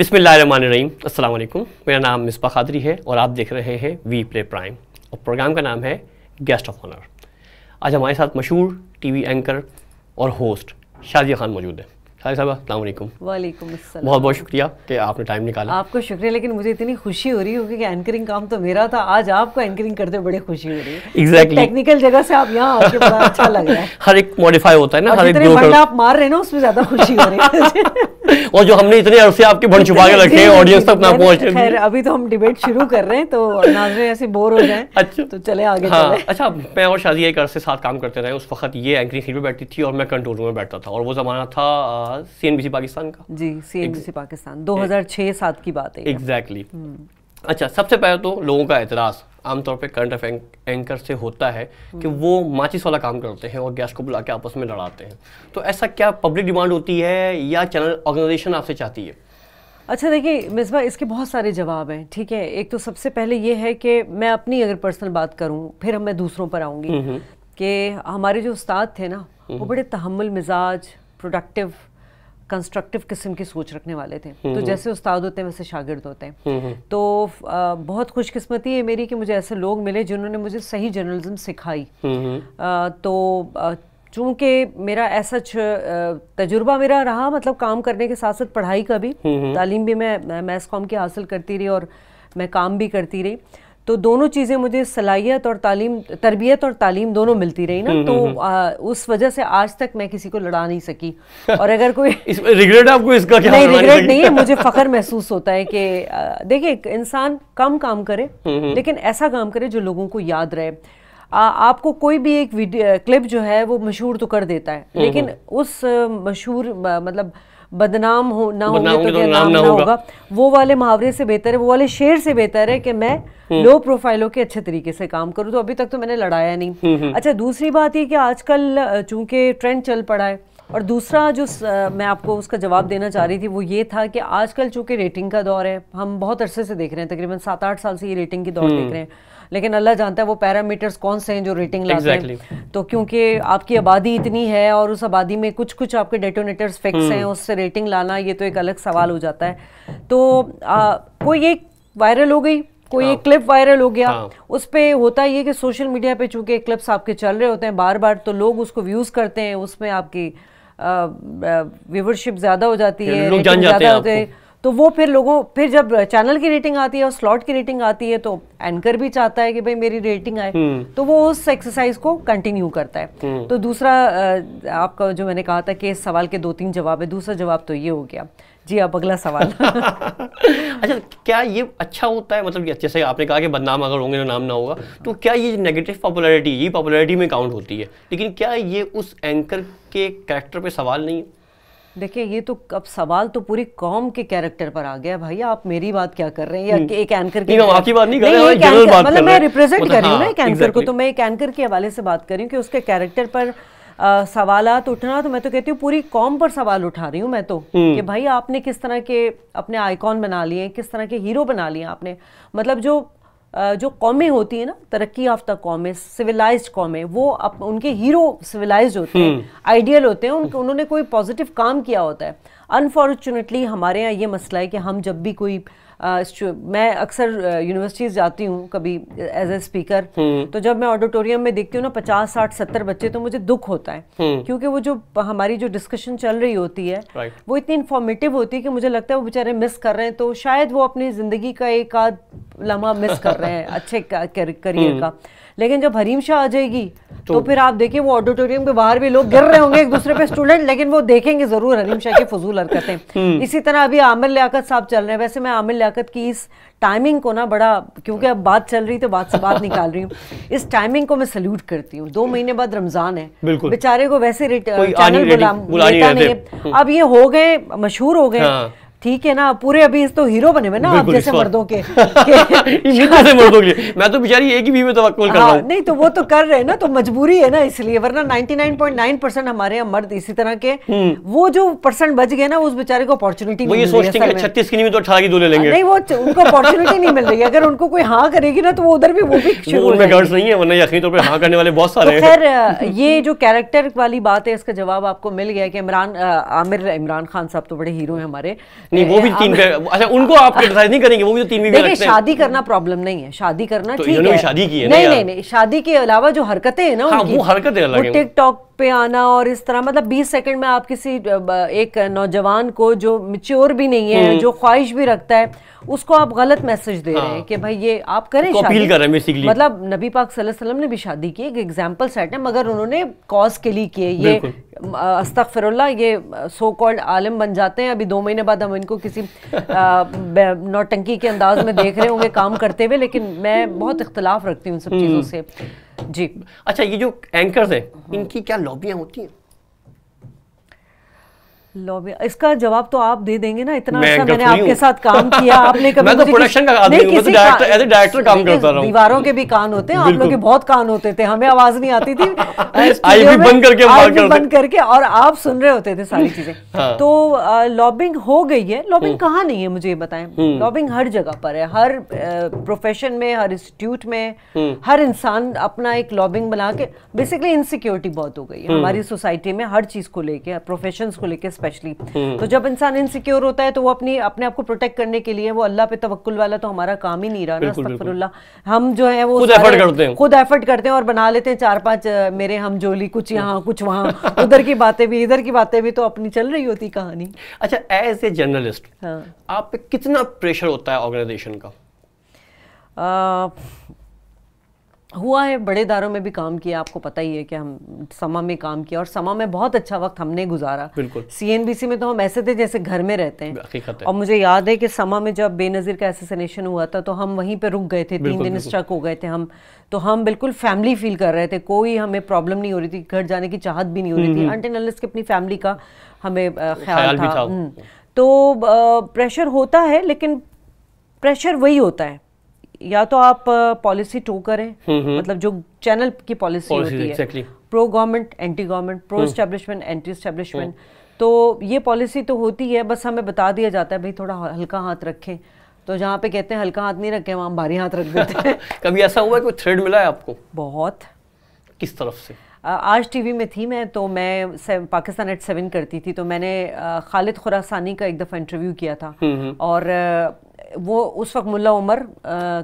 अस्सलाम वालेकुम मेरा नाम मिसबा खादरी है और आप देख रहे हैं वी प्ले प्राइम और प्रोग्राम का नाम है गेस्ट ऑफ ऑनर आज हमारे साथ मशहूर टीवी एंकर और होस्ट शाजिया खान मौजूद है शाजिया साहब अल्लाम वालेकुम बहुत बहुत शुक्रिया कि आपने टाइम निकाला आपको शुक्रिया लेकिन मुझे इतनी खुशी हो रही होगी कि एंकरिंग काम तो मेरा था आज आपको एंकरिंग करते बड़े खुशी हो रही है एग्जैक्टली टेक्निकल जगह से आप यहाँ अच्छा लग रहा है हर एक मॉडिफाई होता है ना हर एक आप मार रहे हैं ना उसमें ज़्यादा खुशी हो रही है और जो हमने इतने अरसे आपके बन छुपा के रखे ऑडियंस तक ना पहुंच खैर अभी तो हम डिबेट शुरू कर रहे हैं तो नाजरे ऐसे बोर हो जाए अच्छा तो चले आगे हाँ, चले। अच्छा मैं और शादी एक अरसे साथ काम करते रहे उस वक्त ये एंकरिंग सीट पर बैठती थी और मैं कंट्रोल रूम में बैठता था और वो जमाना था सी पाकिस्तान का जी सी पाकिस्तान दो हजार की बात है एग्जैक्टली हम्म। अच्छा सबसे पहले तो लोगों का एतराज़ आमतौर पर करंट अफेयर एंकर से होता है कि वो माचिस वाला काम करते हैं और गैस को बुला के आपस में लड़ाते हैं तो ऐसा क्या पब्लिक डिमांड होती है या चैनल ऑर्गेनाइजेशन आपसे चाहती है अच्छा देखिए मिसबा इसके बहुत सारे जवाब हैं ठीक है एक तो सबसे पहले ये है कि मैं अपनी अगर पर्सनल बात करूँ फिर मैं दूसरों पर आऊँगी हम्म, हम्म। कि हमारे जो उस्ताद थे ना वो हम्म। बड़े तहमल मिजाज प्रोडक्टिव कंस्ट्रक्टिव किस्म की सोच रखने वाले थे हम्म, तो हम्म। जैसे उस्ताद होते हैं वैसे शागिर्द होते हैं हम्म, तो आ, बहुत खुशकिस्मती है मेरी कि मुझे ऐसे लोग मिले जिन्होंने मुझे सही जर्नलिज्म सिखाई आ, तो चूंकि मेरा ऐसा तजुर्बा मेरा रहा मतलब काम करने के साथ साथ पढ़ाई का भी तालीम भी मैं मैस कॉम की हासिल करती रही और मैं काम भी करती रही तो दोनों चीज़ें मुझे सलाहियत और तालीम तरबियत और तालीम दोनों मिलती रही ना हम्म, तो हम्म, हम्म। आ, उस वजह से आज तक मैं किसी को लड़ा नहीं सकी और अगर कोई रिग्रेट आपको इसका क्या नहीं रिग्रेट नहीं है मुझे फ़ख्र महसूस होता है कि देखिए इंसान कम काम करे लेकिन ऐसा काम करे जो लोगों को याद रहे आ, आपको कोई भी एक क्लिप जो है वो मशहूर तो कर देता है लेकिन उस मशहूर मतलब बदनाम हो ना होंगे तो, क्या तो नाम ना होगा वो वाले मुहावरे से बेहतर है वो वाले शेर से बेहतर है कि मैं लो हम्म। प्रोफाइलों के अच्छे तरीके से काम करूँ तो अभी तक तो मैंने लड़ाया नहीं हम्म, हम्म। अच्छा दूसरी बात ये कि आजकल चूंकि ट्रेंड चल पड़ा है और दूसरा जो स, मैं आपको उसका जवाब देना चाह रही थी वो ये था कि आजकल चूंकि रेटिंग का दौर है हम बहुत अरसे से देख रहे हैं तकरीबन सात आठ साल से ये रेटिंग की दौर देख रहे हैं लेकिन अल्लाह जानता है वो पैरामीटर्स कौन से हैं जो रेटिंग लाते exactly. हैं तो क्योंकि आपकी आबादी इतनी है और उस आबादी में कुछ कुछ आपके डेटोनेटर्स फिक्स हैं हम्म। उससे रेटिंग लाना ये तो एक अलग सवाल हो जाता है तो कोई एक वायरल हो गई कोई हाँ। एक क्लिप वायरल हो गया हाँ। उस पर होता ये कि सोशल मीडिया पे चूंकि क्लिप्स आपके चल रहे होते हैं बार बार तो लोग उसको व्यूज़ करते हैं उसमें आपकी व्यूवरशिप ज़्यादा हो जाती है लोग जान जाते हैं तो वो फिर लोगों फिर जब चैनल की रेटिंग आती है और स्लॉट की रेटिंग आती है तो एंकर भी चाहता है कि भाई मेरी रेटिंग आए हम्म। तो वो उस एक्सरसाइज को कंटिन्यू करता है हम्म। तो दूसरा आपका जो मैंने कहा था कि इस सवाल के दो तीन जवाब है दूसरा जवाब तो ये हो गया जी आप अगला सवाल अच्छा क्या ये अच्छा होता है मतलब जैसे आपने कहा कि बदनाम अगर होंगे तो नाम ना होगा हम्म। तो क्या ये नेगेटिव पॉपुलैरिटी ये पॉपुलैरिटी में काउंट होती है लेकिन क्या ये उस एंकर के कैरेक्टर पे सवाल नहीं है देखिए ये तो अब सवाल तो पूरी कॉम के कैरेक्टर पर आ गया भैया आप मेरी बात क्या कर रहे हैं या हम्म। एक एंकर की बात नहीं कर रहे मतलब हैं मतलब मैं रिप्रेजेंट कर रही हूँ हाँ, ना एक एंकर को तो मैं एक एंकर के हवाले से बात कर रही हूँ कि उसके कैरेक्टर पर सवाल उठना तो मैं तो कहती हूँ पूरी कॉम पर सवाल उठा रही हूँ मैं तो हम्म। कि भाई आपने किस तरह के अपने आइकॉन बना लिए किस तरह के हीरो बना लिए आपने मतलब जो जो कौमें होती है ना तरक्की याफ्ता कौमें सिविलाइज कौमें वो अप, उनके हीरो सिविलाइज होते हैं आइडियल हम्म। होते हैं उनके उन्होंने कोई पॉजिटिव काम किया होता है अनफॉर्चुनेटली हमारे यहाँ ये मसला है कि हम जब भी कोई मैं अक्सर यूनिवर्सिटीज़ जाती हूँ कभी एज ए स्पीकर तो जब मैं ऑडिटोरियम में देखती हूँ ना पचास साठ सत्तर बच्चे तो मुझे दुख होता है हम्म। क्योंकि वो जो हमारी जो डिस्कशन चल रही होती है वो इतनी इन्फॉर्मेटिव होती है कि मुझे लगता है वो बेचारे मिस कर रहे हैं तो शायद वो अपनी ज़िंदगी का एक आध लम्हा मिस कर रहे हैं अच्छे करियर हम्म। का लेकिन जब हरीम शाह आ जाएगी तो, तो फिर आप देखिए वो ऑडिटोरियम के बाहर भी लोग गिर रहे होंगे एक दूसरे पे स्टूडेंट लेकिन वो देखेंगे जरूर हरीम शाह की फजूल हरकतें हम्म। इसी तरह अभी आमिर लियाकत साहब चल रहे हैं वैसे मैं आमिर लियाकत की इस टाइमिंग को ना बड़ा क्योंकि अब बात चल रही तो बात से बात निकाल रही हूँ इस टाइमिंग को मैं सल्यूट करती हूँ दो महीने बाद रमज़ान है बेचारे को वैसे चैनल बुला हम्म। अब ये हो गए मशहूर हो गए हाँ। ठीक है ना पूरे अभी इस तो हीरो बने हुए ना आप जैसे मर्दों के, के मर्दों के लिए मैं तो बिचारी एक ही भी में तवक्कुल कर रहा हाँ, हूं नहीं तो वो तो कर रहे हैं ना तो मजबूरी है ना इसलिए वरना 99.9 परसेंट हमारे यहाँ मर्द इसी तरह के हम्म। वो जो परसेंट बच गए ना उस बेचारे को अपॉर्चुनिटी छत्तीस की तो अठारह की दूल्हे लेंगे नहीं वो उनको अपॉर्चुनिटी नहीं मिल रही अगर उनको कोई हाँ करेगी ना तो वो उधर भी वो भी शुरू नहीं है वरना यकीन तौर पर हाँ करने वाले बहुत सारे तो खैर ये जो कैरेक्टर वाली बात है इसका जवाब आपको मिल गया कि इमरान आमिर इमरान खान साहब तो बड़े हीरो हैं हमारे नहीं वो भी तीन पे अच्छा उनको आप क्रिटिसाइज नहीं करेंगे वो भी तो तीन में भी देखिए शादी करना प्रॉब्लम नहीं है शादी करना तो ठीक है शादी की है नहीं नहीं नहीं शादी के अलावा जो हरकतें हैं ना हाँ, वो हरकतें अलग है टिकटॉक पे आना और इस तरह मतलब 20 सेकंड में आप किसी एक नौजवान को जो मिच्योर भी नहीं है हम्म। जो ख्वाहिश भी रखता है उसको आप गलत मैसेज दे हाँ। रहे हैं हाँ। कि भाई ये आप करें शादी कर रहे हैं मतलब नबी पाक सल्लल्लाहु अलैहि वसल्लम ने भी शादी की एक एग्जांपल सेट है मगर उन्होंने कॉज के लिए किए ये अस्तगफिरुल्लाह ये सो कॉल्ड आलम बन जाते हैं अभी दो महीने बाद हम इनको किसी नौटंकी के अंदाज में देख रहे होंगे काम करते हुए लेकिन मैं बहुत इख्तलाफ रखती हूँ सब हम्म। चीज़ों से जी अच्छा ये जो एंकर्स हैं इनकी क्या लॉबियाँ होती हैं लॉबिंग इसका जवाब तो आप दे देंगे ना इतना मैं अच्छा मैंने आपके साथ काम किया आपने कभी मैं तो प्रोडक्शन का आदमी हूं मैं डायरेक्टर एज ए डायरेक्टर काम करता रहा दीवारों के भी कान होते हैं आप लोग के बहुत कान होते थे हमें आवाज नहीं आती थी आई भी बंद करके बात करते बंद करके और आप सुन रहे होते थे सारी चीजें हाँ। तो लॉबिंग हो गई है लॉबिंग हम्म। कहां नहीं है मुझे ये बताएं लॉबिंग हम्म। हर जगह पर है हर प्रोफेशन में हर इंस्टीट्यूट में हम्म। हर इंसान अपना एक लॉबिंग बना के बेसिकली इनसिक्योरिटी बहुत हो गई है हमारी सोसाइटी में हर चीज को लेके प्रोफेशन को लेके स्पेशली हम्म। तो जब इंसान इनसिक्योर होता है तो वो अपनी अपने आप को प्रोटेक्ट करने के लिए वो अल्लाह पे तवक्ल वाला तो हमारा काम ही नहीं रहा ना अस्तफरल्ला हम जो है वो खुद एफर्ट करते हैं खुद एफर्ट करते हैं और बना लेते हैं चार पांच मेरे हम जोली कुछ यहाँ कुछ वहाँ उधर की बातें भी इधर की बातें भी तो अपनी चल रही होती कहानी अच्छा एज ए जर्नलिस्ट आप कितना प्रेशर होता है ऑर्गेनाइजेशन का हुआ है बड़े दारों में भी काम किया आपको पता ही है कि हम समा में काम किया और समा में बहुत अच्छा वक्त हमने गुजारा सीएनबीसी में तो हम ऐसे थे जैसे घर में रहते हैं और मुझे याद है कि समा में जब बेनज़ीर का एसोसिनेशन हुआ था तो हम वहीं पर रुक गए थे तीन दिन स्ट्रक हो गए थे हम तो हम बिल्कुल फैमिली फील कर रहे थे कोई हमें प्रॉब्लम नहीं हो रही थी घर जाने की चाहत भी नहीं हो रही थी अंटेनलिस हम्म, हम्म। की अपनी फैमिली का हमें ख्याल था हम्म। तो प्रेशर होता है लेकिन प्रेशर वही होता है या तो आप पॉलिसी टो करें हम्म, हम्म। मतलब जो चैनल की पॉलिसी होती है pro government anti government pro establishment anti establishment तो ये पॉलिसी तो होती है बस हमें बता दिया जाता है भाई थोड़ा हल्का हाथ रखें तो जहाँ पे कहते हैं हल्का हाथ नहीं रखे वहाँ भारी हाथ रख देते हैं कभी ऐसा हुआ है कोई थ्रेड मिला है आपको बहुत किस तरफ से आज टीवी में थी मैं तो मैं पाकिस्तान एट सेवन करती थी तो मैंने खालिद खुरासानी का एक दफ़ा इंटरव्यू किया था हम्म, और वो उस वक्त मुल्ला उमर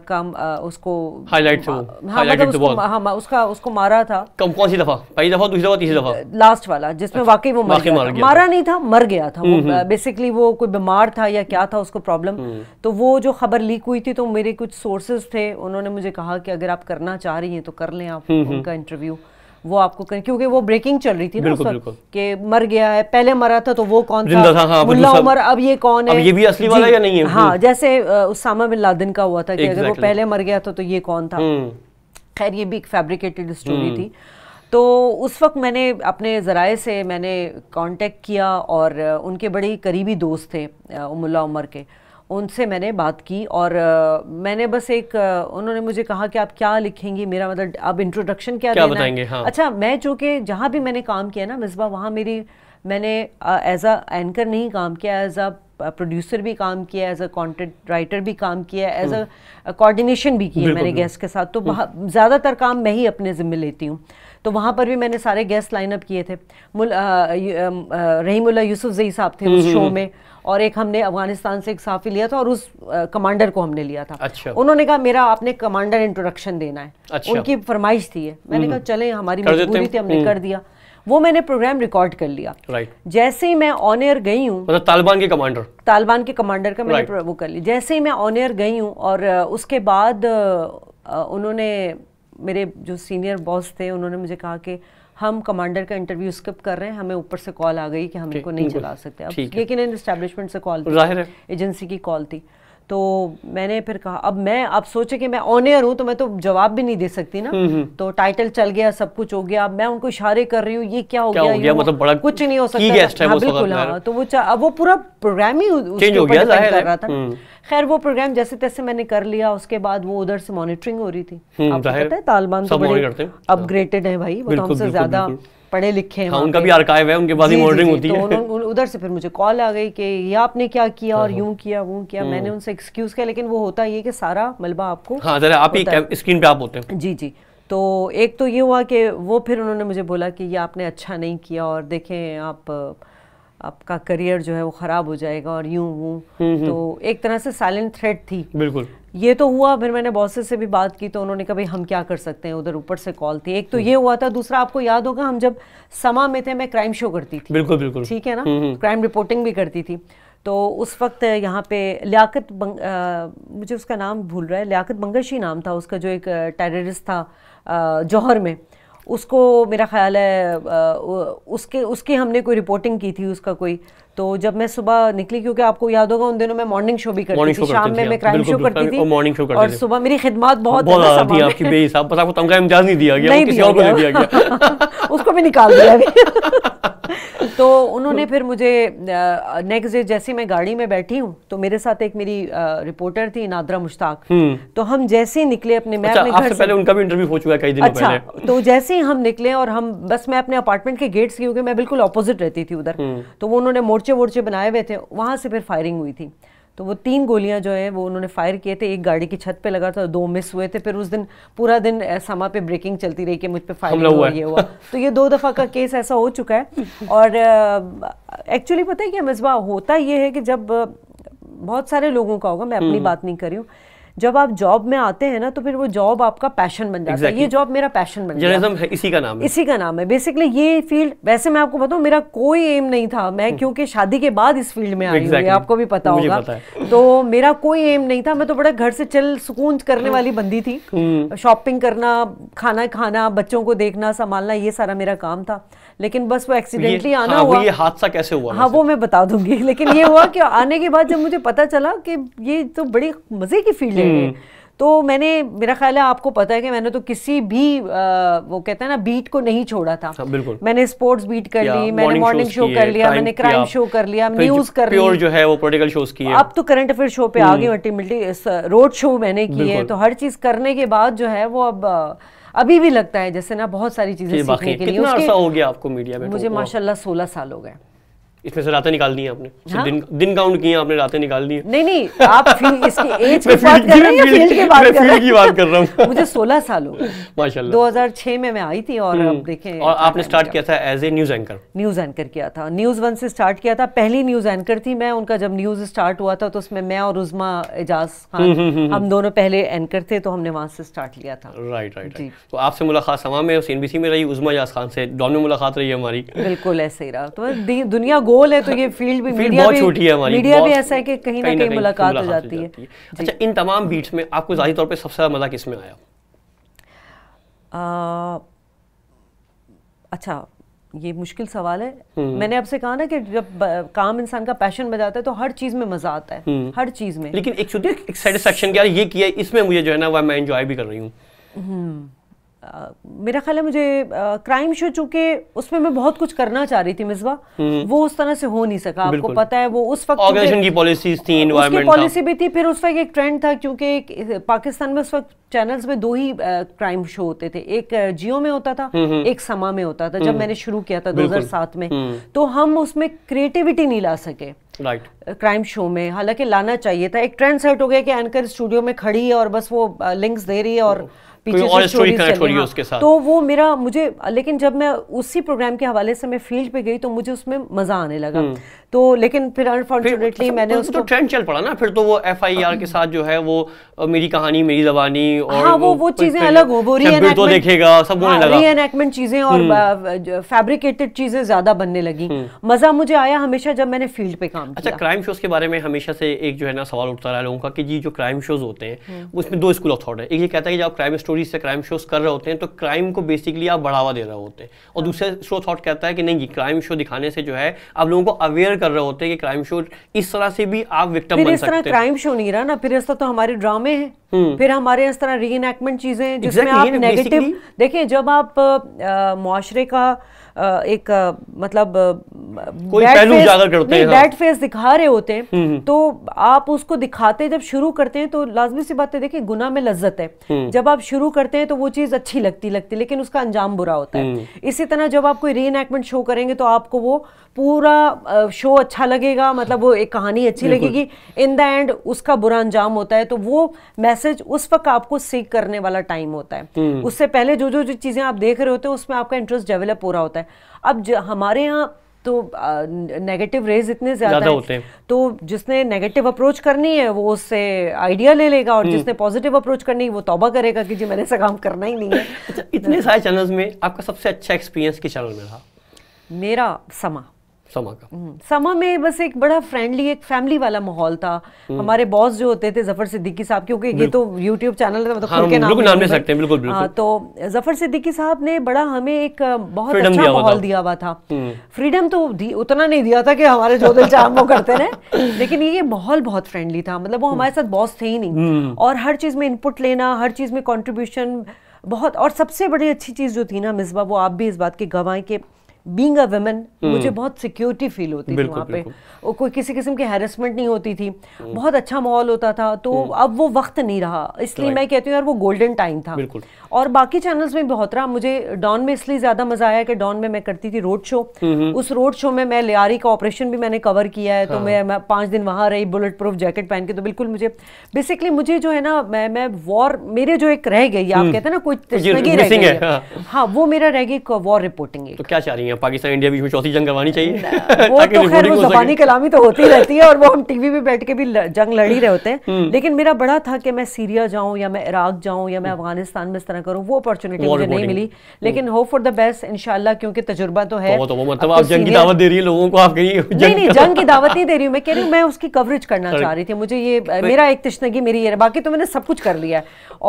का उसको हाईलाइट हाँ, मतलब उसको, हाँ, उसका उसको मारा था कम कौन सी दफा पहली दफा दूसरी दफा तीसरी दफा लास्ट वाला जिसमें अच्छा। वाकई वो मर गया, गया मारा नहीं था मर गया था वो बेसिकली हम्म, हम्म। वो कोई बीमार था या क्या था उसको प्रॉब्लम हम्म। तो वो जो खबर लीक हुई थी तो मेरे कुछ सोर्सेज थे उन्होंने मुझे कहा कि अगर आप करना चाह रही हैं तो कर लें आप उनका इंटरव्यू वो आपको करें क्योंकि वो ब्रेकिंग चल रही थी ना कि मर गया है पहले मरा था तो वो कौन था, था हाँ, मुल्ला उमर अब ये कौन है अब ये भी असली वाला या नहीं है हाँ हम्म। जैसे उसामा बिन लादिन का हुआ था कि अगर वो पहले मर गया था तो ये कौन था हम्म। खैर ये भी एक फैब्रिकेटेड हम्म। स्टोरी थी तो उस वक्त मैंने अपने ज़राए से मैंने कांटेक्ट किया और उनके बड़े करीबी दोस्त थे उमुल्ला उमर के उनसे मैंने बात की और आ, मैंने बस एक उन्होंने मुझे कहा कि आप क्या लिखेंगी मेरा मतलब अब इंट्रोडक्शन क्या, क्या देना बताएंगे हाँ। अच्छा मैं जो कि जहाँ भी मैंने काम किया ना मिसबा वहाँ मेरी मैंने एज अ एंकर नहीं काम किया एज अ प्रोड्यूसर भी काम किया एज अ कंटेंट राइटर भी काम किया एज अ कोऑर्डिनेशन भी किया मैंने गेस्ट के साथ तो हम्म। ज़्यादातर काम मैं ही अपने ज़िम्मे लेती हूँ तो वहाँ पर भी मैंने सारे गेस्ट लाइनअप किए थे रहीमुल्ला यूसुफ जई साहब थे उस शो हम्म, हम्म। में और एक हमने अफगानिस्तान से एक साफी लिया था और उस कमांडर को हमने लिया था अच्छा उन्होंने कहा मेरा आपने कमांडर इंट्रोडक्शन देना है अच्छा। उनकी फरमाइश थी है मैंने हम्म। कहा चले हमारी मजबूरी थी हमने कर दिया वो मैंने प्रोग्राम रिकॉर्ड कर लिया जैसे ही मैं ऑन एयर गई हूँ मतलब तालिबान के कमांडर तालिबान के कमांडर का मैंने वो कर लिया जैसे ही मैं ऑन एयर गई हूँ और उसके बाद उन्होंने मेरे जो सीनियर बॉस थे उन्होंने मुझे कहा कि हम कमांडर का इंटरव्यू स्किप कर रहे हैं हमें ऊपर से कॉल आ गई कि हम इनको नहीं चला सकते अब लेकिन इन इस्टेब्लिशमेंट से कॉल थी एजेंसी की कॉल थी तो मैंने फिर कहा अब मैं अब सोचे कि मैं ऑनियर हूँ तो मैं तो जवाब भी नहीं दे सकती ना हम्म, हम्म। तो टाइटल चल गया सब कुछ हो गया अब मैं उनको इशारे कर रही हूँ ये क्या हो क्या गया, हो गया मतलब बड़ा कुछ नहीं हो सकता हाँ, बिल्कुल हाँ तो वो अब वो पूरा प्रोग्राम ही चेंज हो गया कर रहा था हम्म। खैर वो प्रोग्राम जैसे तैसे मैंने कर लिया उसके बाद वो उधर से मॉनिटरिंग हो रही थी आपको पता है तालिबान तो बड़े अपग्रेडेड है भाई वो तो हमसे ज्यादा पढ़े लिखे हैं हाँ, उनका भी आर्काइव है उनके पास ही मॉडलिंग होती तो है उधर से फिर मुझे कॉल आ गई कि ये आपने क्या किया और हाँ, हाँ। यूं किया वो किया मैंने हम्म। उनसे एक्सक्यूज किया लेकिन वो होता ये कि सारा मलबा आपको हाँ आप ही स्क्रीन पे आप होते हैं जी जी तो एक तो ये हुआ कि वो फिर उन्होंने मुझे बोला कि ये आपने अच्छा नहीं किया और देखें आप आपका करियर जो है वो ख़राब हो जाएगा और यूं हूँ हम्म, हम्म। तो एक तरह से साइलेंट थ्रेट थी बिल्कुल ये तो हुआ फिर मैंने बॉसेस से भी बात की तो उन्होंने कहा भाई हम क्या कर सकते हैं उधर ऊपर से कॉल थी एक तो हम्म। ये हुआ था दूसरा आपको याद होगा हम जब समा में थे मैं क्राइम शो करती थी बिल्कुल बिल्कुल ठीक है ना क्राइम रिपोर्टिंग भी करती थी तो उस वक्त यहाँ पे लियाकत बंग आ, मुझे उसका नाम भूल रहा है लियाकत बंगश ही नाम था उसका जो एक टेररिस्ट था जौहर में उसको मेरा ख्याल है उसके उसकी हमने कोई रिपोर्टिंग की थी उसका कोई तो जब मैं सुबह निकली क्योंकि आपको याद होगा उन दिनों मैं मॉर्निंग शो भी करती थी शाम में मैं क्राइम शो करती थी मॉर्निंग शो और सुबह मेरी खिदमत बहुत थी आपकी बेहिसाब बस आपको तमगा इम्तियाज नहीं दिया गया दिया गया उसको भी निकाल दिया तो उन्होंने तो- फिर मुझे नेक्स्ट डे जैसे मैं गाड़ी में बैठी हूँ तो मेरे साथ एक मेरी रिपोर्टर थी नादरा मुश्ताक हम्म। तो हम जैसे ही निकले अपने मैं अच्छा, अपने घर पहले उनका भी इंटरव्यू हो चुका है कई दिनों अच्छा, पहले तो जैसे ही हम निकले और हम बस मैं अपने अपार्टमेंट के गेट्स क्योंकि मैं बिल्कुल अपोजिट रहती थी उधर हम्म। तो वो उन्होंने मोर्चे वोर्चे बनाए हुए थे वहां से फिर फायरिंग हुई थी तो वो तीन गोलियां जो है वो उन्होंने फायर किए थे एक गाड़ी की छत पे लगा था दो मिस हुए थे फिर उस दिन पूरा दिन समा पे ब्रेकिंग चलती रही कि मुझ पे फायर तो हुआ ये हुआ तो ये दो दफ़ा का केस ऐसा हो चुका है और एक्चुअली पता है क्या मिसबा होता ये है कि जब बहुत सारे लोगों का होगा मैं अपनी हम्म। बात नहीं कर रही हूँ जब आप जॉब में आते हैं ना तो फिर वो जॉब आपका पैशन बन जाता exactly. है ये जॉब मेरा पैशन बन गया इसी का नाम है इसी का नाम है बेसिकली ये फील्ड वैसे मैं आपको बताऊँ मेरा कोई एम नहीं था मैं हम्म। क्योंकि शादी के बाद इस फील्ड में आई exactly. हूँ आपको भी पता होगा तो मेरा कोई एम नहीं था मैं तो बड़ा घर से चल सुकून करने वाली बंदी थी शॉपिंग हम्म। करना खाना खाना बच्चों को देखना संभालना ये सारा मेरा काम था लेकिन बस वो एक्सीडेंटली तो हाँ, आना हाँ, हुआ ये हादसा कैसे हुआ हाँ वो मैं बता दूंगी लेकिन ये हुआ कि आने के बाद जब मुझे पता चला कि ये तो बड़ी मजे की फील्ड जाएंगे हम्म। तो मैंने मेरा ख्याल है आपको पता है कि मैंने तो किसी भी आ, वो कहते हैं ना बीट को नहीं छोड़ा था हाँ, बिल्कुल मैंने स्पोर्ट्स बीट कर ली मैंने मॉर्निंग शो कर लिया मैंने क्राइम शो कर लिया न्यूज कर लिया जो है वो पॉलिटिकल शोज की अब तो करंट अफेयर शो पे आ गई अल्टीमेटली रोड शो मैंने किए तो हर चीज करने के बाद जो है वो अब अभी भी लगता है जैसे ना बहुत सारी चीजें सीखने के लिए कितना हो गया आपको मीडिया में मुझे तो? माशाल्लाह सोलह साल हो गए इसमें से रातें निकाल दी आपने हाँ? दिन दिन काउंट किए आपने रातें निकाल दी नहीं नहीं आप फील, इसकी एज की बात कर रहे हैं फील्ड की बात कर रहे की बात कर रहा हूँ मुझे 16 साल हो माशाल्लाह 2006 में मैं आई थी और हम्म। अब देखें और आपने स्टार्ट किया था as a news anchor news anchor किया था न्यूज वन से स्टार्ट किया था पहली न्यूज एंकर थी मैं उनका जब न्यूज स्टार्ट हुआ था तो उसमें मैं और उजमा एजाज खान हम्म, हम्म, हम दोनों पहले एंकर थे तो हमने वहाँ से स्टार्ट लिया था राइट राइट तो आपसे मुलाकात समा में सी में रही उजमा एजाज खान से डॉन में मुलाकात रही हमारी बिल्कुल ऐसे ही रहा तो दुनिया गोल है तो ये फील्ड भी फील्ड बहुत छोटी है हमारी मीडिया भी ऐसा है कि कहीं ना कहीं मुलाकात हो जाती है अच्छा इन तमाम बीट्स में आपको जाहिर तौर पर सबसे ज़्यादा मज़ा किस में आया अच्छा ये मुश्किल सवाल है हम्म। मैंने आपसे कहा ना कि जब काम इंसान का पैशन बन जाता है तो हर चीज में मजा आता है हम्म। हर चीज में लेकिन एक एक सेटिस्फेक्शन यार ये किया इसमें मुझे जो है ना वह मैं एंजॉय भी कर रही हूँ हम्म। आ, मेरा ख्याल है मुझे क्राइम शो चूंकि उसमें मैं बहुत कुछ करना चाह रही थी मिसबा हम्म। वो उस तरह से हो नहीं सका आपको पता है वो उस वक्त की पॉलिसीज थी उसकी पॉलिसी भी थी फिर उस वक्त एक ट्रेंड था क्योंकि पाकिस्तान में उस वक्त चैनल्स में दो ही क्राइम शो होते थे एक जियो में होता था हम्म, हम्म। एक समा में होता था जब मैंने शुरू किया था दो में तो हम उसमें क्रिएटिविटी नहीं ला सके राइट क्राइम शो में हालांकि लाना चाहिए था एक ट्रेंड सेट हो गया कि एंकर स्टूडियो में खड़ी है और बस वो लिंक्स दे रही है और पीछे हाँ। तो वो मेरा मुझे लेकिन जब मैं उसी प्रोग्राम के हवाले से मैं फील्ड पे गई तो मुझे उसमें मजा आने लगा हम्म। तो लेकिन फिर अनफॉर्चुनेटली मैंने मतलब उसको तो ट्रेंड चल पड़ा ना फिर तो वो एफ आई आर के हाँ। साथ जो है वो मेरी कहानी मेरी जबानी और हाँ, वो वो चीजें अलग हो वो तो देखेगा सब हाँ, लगा रीएनएक्टमेंट चीजें और फैब्रिकेटेड चीजें ज्यादा बनने लगी हम्म। मजा मुझे आया हमेशा जब मैंने फील्ड पे काम अच्छा क्राइम शोज के बारे में हमेशा से एक जो है ना सवाल उठता रहा लोगों का कि जी जो क्राइम शोज होते हैं हम्म। उसमें दो स्कूल ऑफ थॉट है एक ये कहता है कि जब क्राइम स्टोरी स्टोरी से क्राइम शोज कर रहे होते हैं तो क्राइम को बेसिकली आप बढ़ावा दे रहे होते हैं और हाँ। दूसरा शो थॉट कहता है कि नहीं क्राइम शो दिखाने से जो है आप लोगों को अवेयर कर रहे होते हैं कि क्राइम शो इस तरह से भी आप विक्टम बन सकते हैं क्राइम शो नहीं रहा ना फिर ऐसा तो हमारे ड्रामे हैं हम्म। फिर हमारे इस तरह री चीजें जिसमें आप नेगेटिव देखिए जब आप मुआरे का एक मतलब बैड फेस हाँ। दिखा रहे होते हैं हम्म, हम्म। तो आप उसको दिखाते जब शुरू करते हैं तो लाजमी सी बात है देखिए गुना में लज्जत है हम्म। जब आप शुरू करते हैं तो वो चीज़ अच्छी लगती लगती लेकिन उसका अंजाम बुरा होता है इसी तरह जब आप कोई री शो करेंगे तो आपको वो पूरा शो अच्छा लगेगा मतलब वो एक कहानी अच्छी लगेगी इन द एंड उसका बुरा अंजाम होता है तो वो मैसेज उस वक्त आपको सीख करने वाला टाइम होता है उससे पहले जो जो जो चीज़ें आप देख रहे होते हैं उसमें आपका इंटरेस्ट डेवलप हो रहा होता है है अब हमारे यहाँ तो नेगेटिव रेज इतने ज्यादा होते हैं तो जिसने नेगेटिव अप्रोच करनी है वो उससे आइडिया ले लेगा और हम्म। जिसने पॉजिटिव अप्रोच करनी है वो तौबा करेगा कि जी मैंने ऐसा काम करना ही नहीं है अच्छा, इतने सारे चैनल्स में आपका सबसे अच्छा एक्सपीरियंस किस चैनल में रहा मेरा समा समा का समा हम्म, में बस एक बड़ा फ्रेंडली एक फैमिली वाला माहौल था हम्म। हमारे बॉस जो होते थे जफर सिद्दीकी साहब क्योंकि ये तो यूट्यूब चैनल था मतलब हाँ, के नाम नाम ले सकते हैं बिल्कुल बिल्कुल हाँ, तो जफर सिद्दीकी साहब ने बड़ा हमें एक बहुत अच्छा माहौल दिया हुआ था फ्रीडम हम्म। तो उतना नहीं दिया था कि हमारे जो दिल चाह वो करते रहे लेकिन ये माहौल बहुत फ्रेंडली था मतलब वो हमारे साथ बॉस थे ही नहीं और हर चीज में इनपुट लेना हर चीज में कॉन्ट्रीब्यूशन बहुत और सबसे बड़ी अच्छी चीज़ जो थी ना मिसबा वो आप भी इस बात के गवाएं के बींग अ वेमेन मुझे hmm. बहुत सिक्योरिटी फील होती थी वहाँ पे और कोई किसी किस्म की हेरसमेंट नहीं होती थी hmm. बहुत अच्छा माहौल होता था तो hmm. अब वो वक्त नहीं रहा इसलिए मैं कहती हूँ यार वो गोल्डन टाइम था और बाकी चैनल्स में बहुत रहा मुझे डॉन में इसलिए ज़्यादा मज़ा आया कि डॉन में मैं करती थी रोड शो उस रोड शो में मैं लियारी का ऑपरेशन भी मैंने कवर किया है तो हाँ। मैं पाँच दिन वहाँ रही बुलेट प्रूफ जैकेट पहन के तो बिल्कुल मुझे बेसिकली मुझे जो है ना मैं मैं वॉर मेरे जो एक रह गई आप कहते हैं ना कोई हाँ।, हाँ वो मेरा रह गई वॉर रिपोर्टिंग क्या चाह रही है है पाकिस्तान इंडिया बीच में चौथी जंग करवानी चाहिए वो तो खैर वो जबानी कलामी तो होती रहती है और वो हम टीवी पे बैठ के भी जंग लड़ ही रहे होते हैं हम्म। लेकिन मेरा बड़ा था कि मैं सीरिया जाऊँ या मैं इराक जाऊँ या मैं हम्म। अफगानिस्तान में इस तरह करूँ वो अपॉर्चुनिटी मुझे नहीं मिली हम्म। लेकिन होप फॉर द बेस्ट इनशाला क्योंकि तजुर्बा तो है तो तो मतलब तो जंग की दावत दे रही है लोगों को आप नहीं नहीं जंग की दावत नहीं दे रही हूँ मैं कह रही हूँ मैं उसकी कवरेज करना चाह रही थी मुझे ये मेरा एक तश्नगी मेरी ये बाकी तो मैंने सब कुछ कर लिया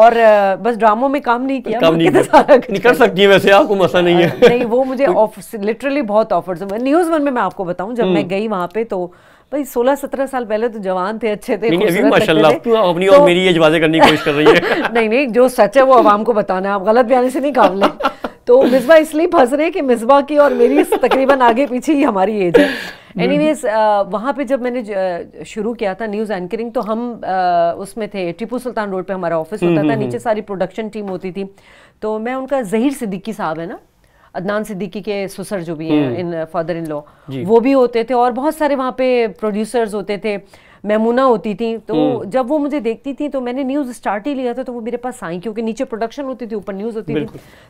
और बस ड्रामों में काम नहीं किया काम नहीं कर सकती है वैसे आपको मसला नहीं है नहीं वो मुझे ऑफ लिटरली बहुत ऑफर्स है न्यूज़ वन में मैं आपको बताऊं जब मैं हम्म। गई वहां पे तो भाई 16-17 साल पहले तो जवान थे अच्छे थे नहीं माशाल्लाह तू अपनी और तो मेरी एज वाजे करने की कोशिश कर रही है नहीं नहीं जो सच है वो आवाम को बताना है आप गलत बयान से नहीं काम ले तो मिसबा इसलिए फंस रहे हैं कि मिसबा की और मेरी तकरीबन आगे पीछे ही हमारी एज है एनी हम्म। वेज वहाँ पर जब मैंने शुरू किया था न्यूज़ एंकरिंग तो हम uh, उसमें थे टिपू सुल्तान रोड पे हमारा ऑफिस होता हम्म, था नीचे सारी प्रोडक्शन टीम होती थी तो मैं उनका जहीर सिद्दीकी साहब है ना अदनान सिद्दीकी के सुसर जो भी हैं हम्म। इन फादर इन लॉ वो भी होते थे और बहुत सारे वहाँ पे प्रोड्यूसर्स होते थे मैमूना होती थी तो हम्म। जब वो मुझे देखती थी तो मैंने न्यूज़ स्टार्ट ही लिया था तो वो मेरे पास आई क्योंकि नीचे प्रोडक्शन होती थी ऊपर न्यूज़ होती थी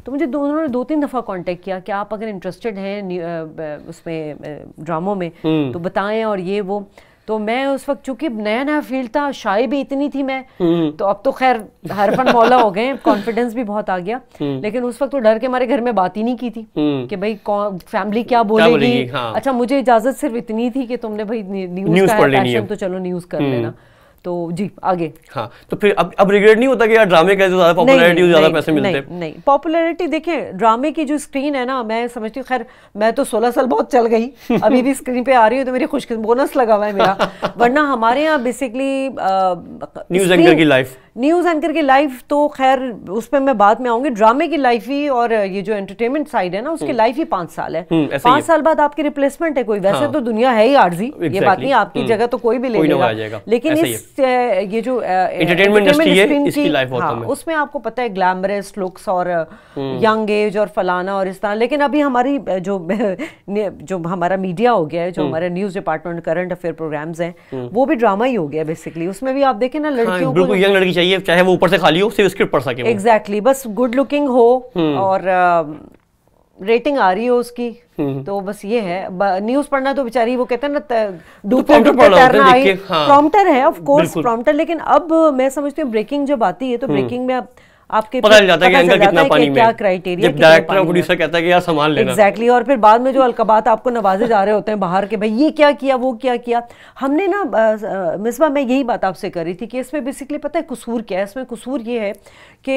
तो मुझे दो उन्होंने दो तीन दफ़ा कांटेक्ट किया कि आप अगर इंटरेस्टेड हैं uh, उसमें ड्रामों uh, में हम्म। तो बताएं और ये वो तो मैं उस वक्त चूंकि नया नया फील्ड था शाही भी इतनी थी मैं हम्म। तो अब तो खैर हर फन मौला हो गए कॉन्फिडेंस भी बहुत आ गया हम्म। लेकिन उस वक्त तो डर के हमारे घर में बात ही नहीं की थी हम्म। कि भाई फैमिली क्या बोलेगी हाँ। अच्छा मुझे इजाजत सिर्फ इतनी थी कि तुमने भाई न्यूज, न्यूज तो चलो न्यूज कर लेना तो जी आगे हाँ तो फिर अब अब रिग्रेट नहीं होता कि यार ड्रामे का ज़्यादा पॉपुलैरिटी ज़्यादा पैसे मिलते हैं नहीं, नहीं पॉपुलैरिटी देखें ड्रामे की जो स्क्रीन है ना मैं समझती हूँ खैर मैं तो 16 साल बहुत चल गई अभी भी स्क्रीन पे आ रही हूँ तो मेरी खुशकिस्मत बोनस लगा हुआ है मेरा वरना हमारे यहाँ बेसिकली न्यूज़ एंकर की लाइफ न्यूज़ एंकर की लाइफ तो खैर उस पर मैं बाद में आऊँगी ड्रामे की लाइफ ही और ये जो एंटरटेनमेंट साइड है ना उसकी लाइफ हम्म। ही पाँच साल है हम्म, पाँच साल बाद आपकी रिप्लेसमेंट है कोई वैसे हाँ। तो दुनिया है ही आर्जी exactly. ये बात नहीं आपकी हम्म। जगह तो कोई भी ले लेगा लेकिन इस ये जो हाँ, एंटरटेनमेंट उसमें आपको पता है ग्लैमरस लुक्स और यंग एज और फलाना और इस तरह लेकिन अभी हमारी जो जो हमारा मीडिया हो गया है जो हमारे news department current affair programmes हैं वो भी ड्रामा ही हो गया बेसिकली उसमें भी आप देखें ना हाँ, लड़कियों को यंग लड़की चाहिए चाहे वो ऊपर से खाली हो सिर्फ स्क्रिप्ट पढ़ सके एग्जैक्टली exactly, बस गुड लुकिंग हो हम्म। और रेटिंग आ रही हो उसकी हम्म। तो बस ये है न्यूज पढ़ना तो बेचारी वो कहते हैं ना डूबर तो प्रॉम्प्टर है ऑफ कोर्स प्रॉम्प्टर लेकिन अब मैं समझती हूँ ब्रेकिंग जब आती है तो ब्रेकिंग हम्म। में अब आपके पता चल जाता है कि अंकल कितना पानी में क्या क्राइटेरिया जब डायरेक्टर और प्रोड्यूसर कहता है कि यार संभाल लेना एग्जैक्टली और फिर बाद में जो अलकबात आपको नवाजे जा रहे होते हैं बाहर के भाई ये क्या किया वो क्या किया हमने ना मिसबा मैं यही बात आपसे कर रही थी कि इसमें बेसिकली पता है कसूर क्या है इसमें कसूर ये है कि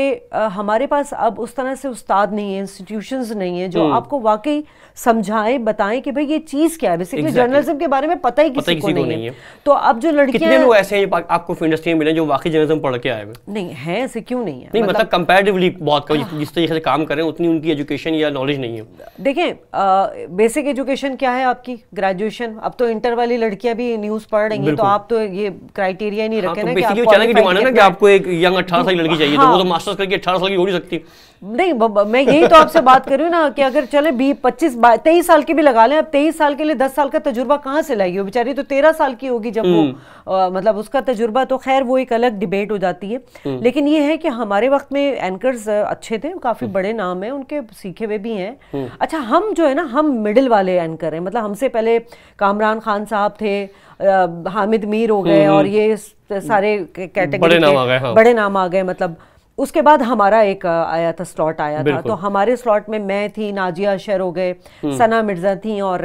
हमारे पास अब उस तरह से उस्ताद नहीं है इंस्टीट्यूशन नहीं है जो हम्म। आपको वाकई समझाएं बताएं कि भाई ये चीज़ क्या है बेसिकली जर्नलिज्म के बारे में पता ही किसी, को, नहीं है तो अब जो लड़कियां कितने लोग ऐसे हैं आपको इंडस्ट्री में मिले जो वाकई जर्नलिज्म पढ़ के आए हुए नहीं है ऐसे क्यों नहीं है नहीं मतलब, मतलब कंपेरेटिवली बहुत कम जिस तरीके से काम कर रहे हैं उतनी उनकी एजुकेशन या नॉलेज नहीं है देखें बेसिक एजुकेशन क्या है आपकी ग्रेजुएशन अब तो इंटर वाली लड़कियां भी न्यूज पढ़ रही हैं तो आप तो ये क्राइटेरिया नहीं हाँ, रखे तो ना बेसिकली डिमांड है ना कि आपको एक यंग अठारह साल की लड़की चाहिए तो वो तो मास्टर्स हाँ। करके अठारह साल की हो नहीं सकती नहीं मैं यही तो आपसे बात कर रही हूँ ना कि अगर चले बी पच्चीस तेईस साल के भी लगा लें अब तेईस साल के लिए दस साल का तजुर्बा कहाँ से लाएगी वो बेचारी तो तेरह साल की होगी जब वो हम्म। मतलब उसका तजुर्बा तो खैर वो एक अलग डिबेट हो जाती है हम्म। लेकिन ये है कि हमारे वक्त वक्त में एंकर्स अच्छे थे काफ़ी बड़े नाम है उनके सीखे हुए भी हैं अच्छा हम जो है ना हम मिडिल वाले एंकर हैं मतलब हमसे पहले कामरान खान साहब थे हामिद मीर हो गए हम्म, हम्म। और ये सारे कैटेगरी हाँ। बड़े नाम आ गए मतलब उसके बाद हमारा एक आया था स्लॉट आया था तो हमारे स्लॉट में मैं थी नाजिया अशर हो गए हम्म। सना मिर्ज़ा थी और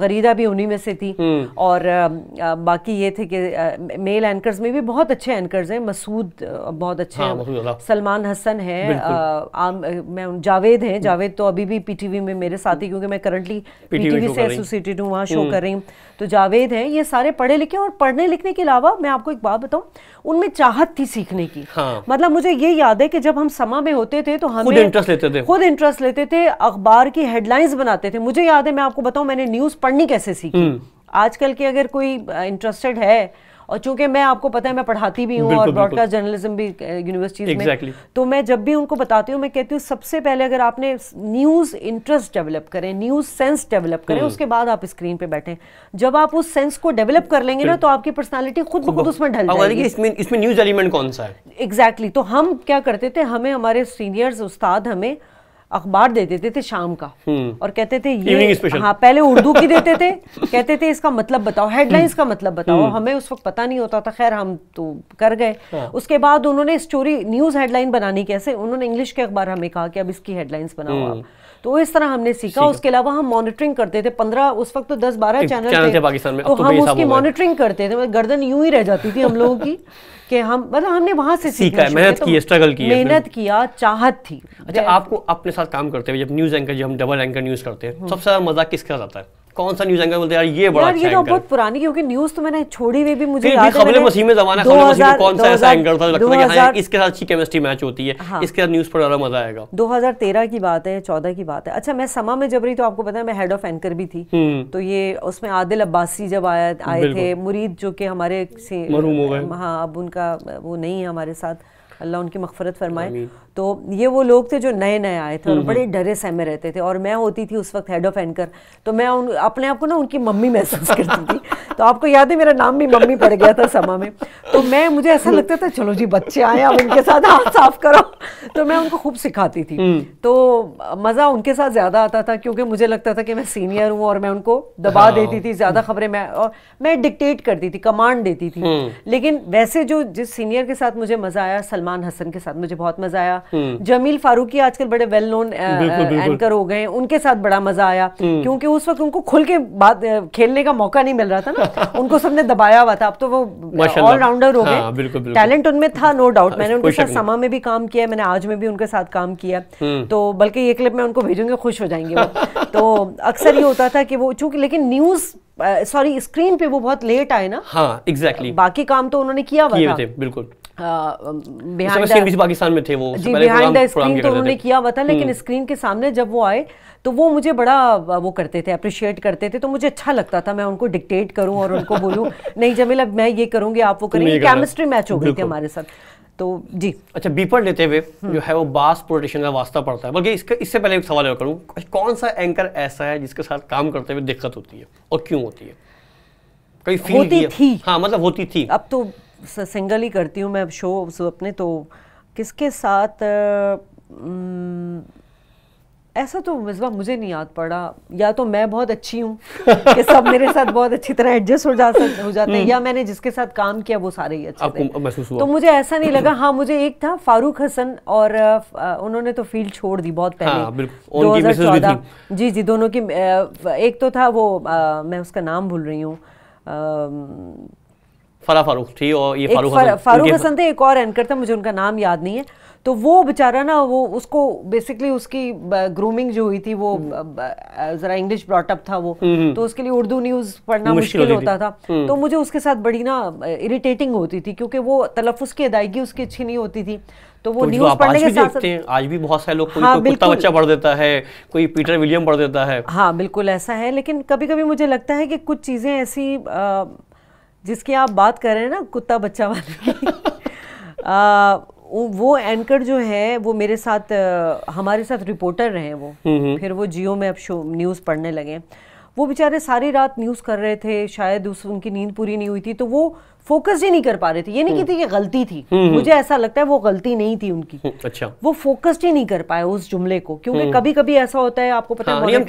गरीदा भी उन्हीं में से थी हम्म। और बाकी ये थे कि मेल एंकर्स में भी बहुत अच्छे एंकर्स हैं मसूद बहुत अच्छे हाँ, हैं सलमान हसन है मैं जावेद हैं जावेद तो अभी भी पीटीवी में मेरे साथ ही क्योंकि मैं करंटली पीटीवी से एसोसिएटेड हूँ वहाँ शो हम्म। कर रही हूँ तो जावेद हैं ये सारे पढ़े लिखे और पढ़ने लिखने के अलावा मैं आपको एक बात बताऊं उनमें चाहत थी सीखने की हाँ। मतलब मुझे ये याद है कि जब हम समा में होते थे तो हम खुद इंटरेस्ट लेते थे खुद इंटरेस्ट लेते थे अखबार की हेडलाइंस बनाते थे मुझे याद है मैं आपको बताऊं मैंने न्यूज़ पढ़नी कैसे सीखी हम्म। आजकल के अगर कोई इंटरेस्टेड है और चूंकि मैं आपको पता है मैं पढ़ाती भी हूँ और ब्रॉडकास्ट जर्नलिज्म भी यूनिवर्सिटीज exactly. में तो मैं जब भी उनको बताती हूँ मैं कहती हूँ सबसे पहले अगर आपने न्यूज़ इंटरेस्ट डेवलप करें न्यूज़ सेंस डेवलप करें हम्म। उसके बाद आप स्क्रीन पे बैठे जब आप उस सेंस को डेवलप कर लेंगे ना तो आपकी पर्सनैलिटी खुद ब खुद उसमें ढल जाएगी इसमें इसमें न्यूज़ एलिमेंट कौन सा है एग्जैक्टली तो हम क्या करते थे हमें हमारे सीनियर्स उस्ताद हमें अखबार दे देते थे शाम का हम्म। और कहते थे ये हाँ पहले उर्दू की देते थे कहते थे इसका मतलब बताओ हेडलाइंस का मतलब बताओ हम्म। हमें उस वक्त पता नहीं होता था खैर हम तो कर गए हाँ। उसके बाद उन्होंने स्टोरी न्यूज हेडलाइन बनानी कैसे उन्होंने इंग्लिश के अखबार हमें कहा कि अब इसकी हेडलाइंस बनाओ हम्म। तो इस तरह हमने सीखा उसके अलावा हम मॉनिटरिंग करते थे पंद्रह उस वक्त तो दस बारह चैनल थे पाकिस्तान में तो, तो हम उसकी मॉनिटरिंग करते थे मतलब गर्दन यूं ही रह जाती थी हम लोगों की कि हम मतलब हमने वहां से सीखा है मेहनत की स्ट्रगल तो की मेहनत किया चाहत थी अच्छा आपको अपने साथ काम करते हुए जब न्यूज एंकर जब हम डबल एंकर न्यूज करते हैं हम्म। सबसे ज्यादा मजा किसका आता है कौन सा न्यूज एंकर बोलते यार ये बड़ा यार ये अच्छा तो बहुत पुरानी क्योंकि न्यूज तो मैंने छोड़ी हुई भी मुझे याद है खबरें मसीह में जमाना खबरें मसीह में कौन सा ऐसा एंकर था लगता है कि हाँ इसके साथ अच्छी केमिस्ट्री मैच होती है हाँ। इसके साथ न्यूज पर ज्यादा मजा आएगा 2013 की बात है चौदह की बात है अच्छा मैं समा में जब रही तो आपको पता है मैं हेड ऑफ एंकर भी थी हम्म। तो ये उसमें आदिल अब्बासी जब आया आए थे मुरीद जो कि हमारे हाँ अब उनका वो नहीं है हमारे साथ अल्लाह उनकी मफफरत फरमाए तो ये वो लोग थे जो नए नए आए थे और हम्म, बड़े हम्म। डरे सहमे रहते थे और मैं होती थी उस वक्त हेड ऑफ एंकर तो मैं उन अपने आप को ना उनकी मम्मी महसूस करती थी तो आपको याद है मेरा नाम भी मम्मी पड़ गया था समा में तो मैं मुझे ऐसा लगता था चलो जी बच्चे आए अब उनके साथ हाथ साफ करो तो मैं उनको खूब सिखाती थी हम्म। तो मज़ा उनके साथ ज़्यादा आता था क्योंकि मुझे लगता था कि मैं सीनियर हूँ और मैं उनको दबा हाँ। देती थी ज़्यादा खबरें मैं और मैं डिक्टेट करती थी कमांड देती थी लेकिन वैसे जो जिस सीनियर के साथ मुझे मज़ा आया सलमान हसन के साथ मुझे बहुत मज़ा आया हम्म। जमील फारूकी आजकल बड़े वेल नोन एंकर हो गए उनके साथ बड़ा मजा आया हम्म। क्योंकि उस वक्त उनको खुल के बात खेलने का मौका नहीं मिल रहा था ना उनको सबने दबाया हुआ था अब तो वो ऑलराउंडर हो हाँ, गए टैलेंट उनमें था नो डाउट हाँ, मैंने उनके साथ समा में भी काम किया मैंने आज में भी उनके साथ काम किया हम्म। तो बल्कि ये क्लिप मैं उनको भेजूंगी खुश हो जाएंगे तो अक्सर ये होता था कि वो चूंकि लेकिन न्यूज़ सॉरी स्क्रीन पे वो बहुत लेट आए ना हाँ एग्जैक्टली exactly. बाकी काम तो उन्होंने किया हुआ था बिल्कुल पाकिस्तान में थे वो जी बिहाइंड द स्क्रीन तो उन्होंने किया हुआ था लेकिन स्क्रीन हम्म। के सामने जब वो आए तो वो मुझे बड़ा वो करते थे अप्रिशिएट करते थे तो मुझे अच्छा लगता था मैं उनको डिक्टेट करूं और उनको बोलूं नहीं जमील अब मैं ये करूंगी आप वो करेंगे केमिस्ट्री मैच हो गई थी हमारे साथ तो जी अच्छा बीपर लेते हुए जो है वो बास प्रोटेशन का वास्ता पड़ता है बल्कि इसका इससे पहले एक सवाल करूँ कौन सा एंकर ऐसा है जिसके साथ काम करते हुए दिक्कत होती है और क्यों होती है कई होती थी हाँ मतलब होती थी अब तो सिंगल ही करती हूँ मैं अब शो अपने तो किसके साथ आ, ऐसा तो मिसबा मुझे नहीं याद पड़ा या तो मैं बहुत अच्छी हूँ कि सब मेरे साथ बहुत अच्छी तरह एडजस्ट हो जा हो जाते हैं हम्म। या मैंने जिसके साथ काम किया वो सारे ही अच्छे आपको महसूस हुआ तो मुझे ऐसा नहीं लगा हाँ मुझे एक था फारूक हसन और उन्होंने तो फील्ड छोड़ दी बहुत पहले हाँ, दो हजार चौदह जी जी दोनों की एक तो था वो मैं उसका नाम भूल रही हूँ फरा फारूक थी और ये फारूक फारूक हसन थे एक और एंकर था मुझे उनका नाम याद नहीं है तो वो बेचारा ना वो उसको बेसिकली उसकी ग्रूमिंग जो हुई थी वो हम्म। जरा इंग्लिश ब्रॉटअप था वो हम्म, हम्म। तो उसके लिए उर्दू न्यूज पढ़ना मुश्किल होता था तो मुझे उसके साथ बड़ी ना इरिटेटिंग होती थी क्योंकि वो तलफ़ की अदायगी उसकी अच्छी नहीं होती थी तो वो न्यूज तो पढ़ने के साथ देखते आज भी बहुत सारे लोग कोई, हाँ, कोई कुत्ता बच्चा पढ़ देता है कोई पीटर विलियम पढ़ देता है हाँ बिल्कुल ऐसा है लेकिन कभी कभी मुझे लगता है कि कुछ चीज़ें ऐसी जिसकी आप बात कर रहे हैं ना कुत्ता बच्चा वाले आ, वो एंकर जो है वो मेरे साथ हमारे साथ रिपोर्टर रहे वो हम्म, हम्म। फिर वो जियो में अब शो न्यूज़ पढ़ने लगे वो बेचारे सारी रात न्यूज़ कर रहे थे शायद उस उनकी नींद पूरी नहीं हुई थी तो वो फोकस ही नहीं कर पा रहे थे ये नहीं हम्म। थी ये गलती थी हम्म, हम्म। मुझे ऐसा लगता है वो गलती नहीं थी उनकी अच्छा वो फोकस्ड ही नहीं कर पाए उस जुमले को क्योंकि कभी कभी ऐसा होता है आपको पता है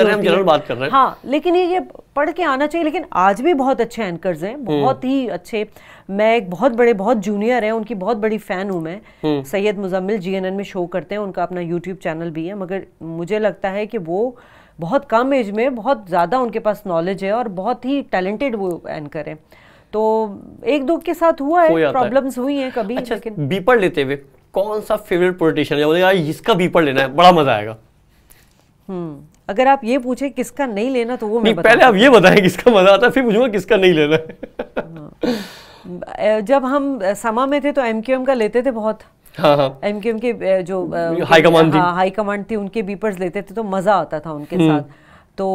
हाँ, हाँ लेकिन ये पढ़ के आना चाहिए लेकिन आज भी बहुत अच्छे एंकर्स हैं बहुत ही अच्छे मैं एक बहुत बड़े बहुत जूनियर है उनकी बहुत बड़ी फैन हूँ मैं सैयद मुजम्मिल जीएनएन में शो करते हैं उनका अपना यूट्यूब चैनल भी है मगर मुझे लगता है कि वो बहुत कम एज में बहुत ज़्यादा उनके पास नॉलेज है और बहुत ही टैलेंटेड वो एंकर हैं तो एक दो के साथ हुआ है प्रॉब्लम्स हुई हैं कभी अच्छा, लेकिन बीपर लेते हुए कौन सा फेवरेट पोलिटिशियन है बोले यार इसका बीपर लेना है बड़ा मजा आएगा हम्म, अगर आप ये पूछे किसका नहीं लेना तो वो मैं पहले आप ये बताएं किसका मजा आता है फिर पूछूंगा किसका नहीं लेना हाँ। जब हम समा में थे तो एमक्यूएम का लेते थे बहुत हाँ हाँ। एम के जो हाई कमांड थी हाई थी उनके बीपर्स लेते थे तो मजा आता था उनके हम्म। साथ तो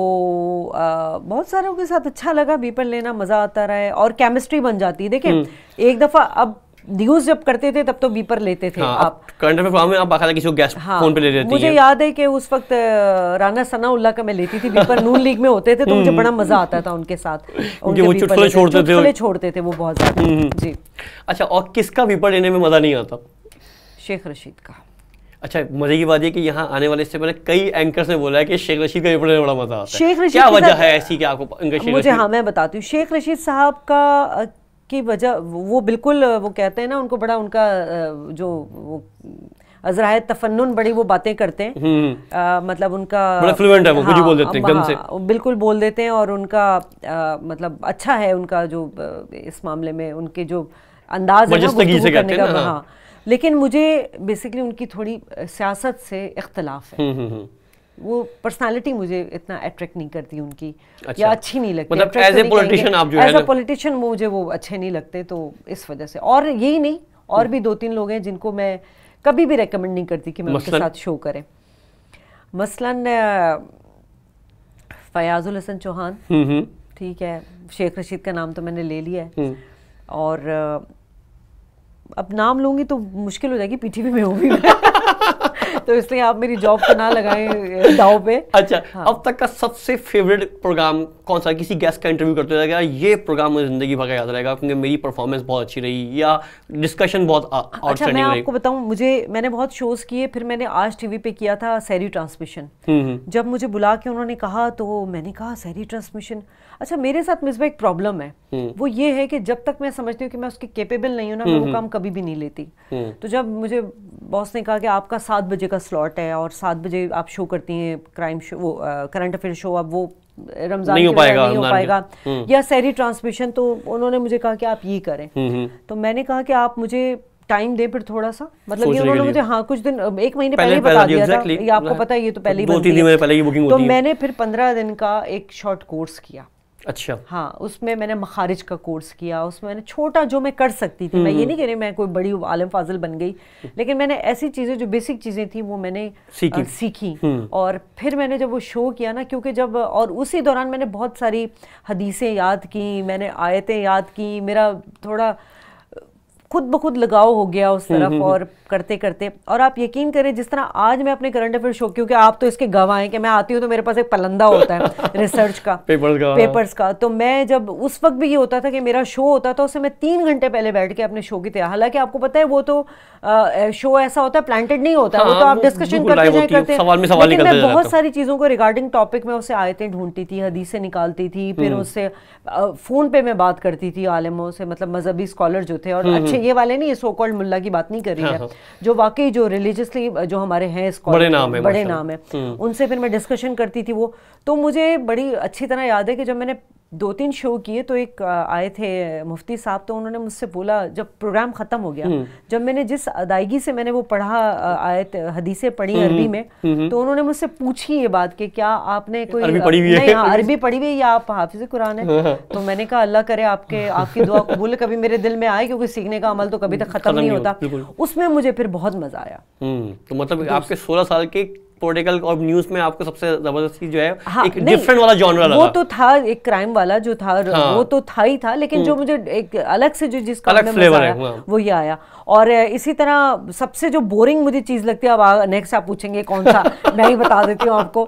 आ, बहुत सारों के साथ अच्छा लगा बीपन लेना मज़ा आता रहा है और केमिस्ट्री बन जाती है देखें हम्म। एक दफ़ा अब न्यूज जब करते थे तब तो बीपर लेते थे हाँ, आप करंट में आप बाकायदा किसी को गैस हाँ, फोन पे ले लेती मुझे याद है कि उस वक्त राना सना का मैं लेती थी बीपर नून लीग में होते थे तो मुझे हम्म। बड़ा मजा आता था उनके साथ उनके वो चुटकुले छोड़ते थे चुटकुले छोड़ते थे वो बहुत ज्यादा हम्म। जी अच्छा और किसका बीपर लेने में मजा नहीं आता शेख रशीद का अच्छा मजे की बात है कि यहाँ आने वाले से पहले कई एंकर्स ने बोला है कि शेख रशीद का ये पढ़ने बड़ा मजा आता है शेख रशीद क्या वजह है ऐसी कि आपको इनका शेख मुझे हाँ मैं बताती हूँ शेख रशीद साहब का की वजह वो बिल्कुल वो कहते हैं ना उनको बड़ा उनका जो वो अजराय तफन्नुन बड़ी वो बातें करते हैं आ, हम्म। मतलब उनका बड़ा है वो हाँ, बोल देते हैं हाँ, एकदम से बिल्कुल बोल देते हैं और उनका आ, मतलब अच्छा है उनका जो इस मामले में उनके जो अंदाज है ना, से करने का हाँ, हाँ लेकिन मुझे बेसिकली उनकी थोड़ी सियासत से इख्तलाफ है हम्म, हम्म, हम्म। वो पर्सनालिटी मुझे इतना अट्रैक्ट नहीं करती उनकी अच्छा। या अच्छी नहीं लगती मतलब एज ए पॉलिटिशियन आप जो मुझे वो अच्छे नहीं लगते तो इस वजह से और यही नहीं और भी दो तीन लोग हैं जिनको मैं कभी भी रेकमेंड नहीं करती कि मैं उनके साथ शो करें मसलन फयाजुल हसन चौहान ठीक है शेख रशीद का नाम तो मैंने ले लिया है और अब नाम लूंगी तो मुश्किल हो जाएगी पीटीवी में होगी तो इसलिए आप मेरी जॉब को ना लगाएं दाव पे अच्छा हाँ। अब तक का सबसे फेवरेट प्रोग्राम कौन सा किसी गेस्ट का इंटरव्यू करते रहेगा ये प्रोग्राम मुझे जिंदगी भर का याद रहेगा क्योंकि मेरी परफॉर्मेंस बहुत अच्छी रही या डिस्कशन बहुत अच्छा मैं आपको बताऊं मुझे मैंने बहुत शोज किए फिर मैंने आज टीवी पे किया था सैरी ट्रांसमिशन हम्म, हम्म। जब मुझे बुला के उन्होंने कहा तो मैंने कहा सैरी ट्रांसमिशन अच्छा मेरे साथ मिसबा एक प्रॉब्लम है हम्म। वो ये है कि जब तक मैं समझती हूँ कि मैं उसकी केपेबल नहीं हूँ ना मैं वो हम्म, हम्म। काम कभी भी नहीं लेती तो जब मुझे बॉस ने कहा कि आपका सात बजे का स्लॉट है और सात बजे आप शो करती हैं क्राइम शो वो करंट अफेयर शो आप वो रमजान नहीं हो पाएगा नहीं हो पाएगा या सैरी ट्रांसमिशन तो उन्होंने मुझे कहा कि आप ये करें तो मैंने कहा कि आप मुझे टाइम दे फिर थोड़ा सा मतलब ये उन्होंने मुझे हाँ कुछ दिन एक महीने पहले, पहले बता दिया था ये आपको पता है ये तो पहले ही तो मैंने फिर पंद्रह दिन का एक शॉर्ट कोर्स किया अच्छा हाँ उसमें मैंने मखारिज का कोर्स किया उसमें मैंने छोटा जो मैं कर सकती थी मैं ये हम्म। नहीं कह रही मैं कोई बड़ी आलम फाजिल बन गई लेकिन मैंने ऐसी चीज़ें जो बेसिक चीज़ें थी वो मैंने सीखी, आ, सीखी। हम्म। और फिर मैंने जब वो शो किया ना क्योंकि जब और उसी दौरान मैंने बहुत सारी हदीसें याद की मैंने आयतें याद की मेरा थोड़ा खुद ब खुद लगाव हो गया उस हम्म, तरफ हम्म, और हम्म। करते करते और आप यकीन करें जिस तरह आज मैं अपने करंट अफेयर शो क्योंकि आप तो इसके गवाह हैं कि मैं आती हूँ तो मेरे पास एक पलंदा होता है रिसर्च का पेपर्स का हाँ। पेपर्स का तो मैं जब उस वक्त भी ये होता था कि मेरा शो होता था उससे मैं तीन घंटे पहले बैठ के अपने शो की तैयार हालांकि आपको पता है वो तो आ, शो ऐसा होता है प्लांटेड नहीं होता वो हाँ, तो आप डिस्कशन करते जाए करते लेकिन मैं बहुत सारी चीज़ों को रिगार्डिंग टॉपिक में आए थे ढूंढती थी से निकालती थी फिर उससे फ़ोन पे मैं बात करती थी आलमों से मतलब मजहबी स्कॉलर जो थे और अच्छे अच्छा ये हम्म। वाले नहीं ये सो कॉल्ड मुल्ला की बात नहीं कर रही है हाँ, हाँ। जो वाकई जो रिलीजियसली जो हमारे हैं बड़े नाम है बड़े नाम है हम्म। उनसे फिर मैं डिस्कशन करती थी वो तो मुझे बड़ी अच्छी तरह याद है कि जब मैंने दो तीन शो किए तो एक आए थे मुफ्ती साहब तो उन्होंने मुझसे बोला जब प्रोग्राम ख़त्म हो गया हम्म। जब मैंने जिस अदायगी से मैंने वो पढ़ा आए हदीसें पढ़ी हम्म, अरबी हम्म, में तो उन्होंने मुझसे पूछी ये बात कि क्या आपने कोई अरबी पढ़ी हुई है हाँ, अरबी पढ़ी हुई या आप हाफिज कुरान है हाँ, हाँ। तो मैंने कहा अल्लाह करे आपके आपकी दुआ कबूल कभी मेरे दिल में आए क्योंकि सीखने का अमल तो कभी तक ख़त्म नहीं होता उसमें मुझे फिर बहुत मज़ा आया तो मतलब तो आपके सोलह साल के पॉलिटिकल और न्यूज में आपको सबसे जबरदस्ती जो है हाँ, एक डिफरेंट वाला जॉनर वो तो था एक क्राइम वाला जो था हाँ, वो तो था ही था लेकिन जो हम्म। मुझे एक अलग से जो जिसका अलग फ्लेवर है हाँ। वो ये आया और इसी तरह सबसे जो बोरिंग मुझे चीज लगती है अब नेक्स्ट आप पूछेंगे कौन सा मैं ही बता देती हूँ आपको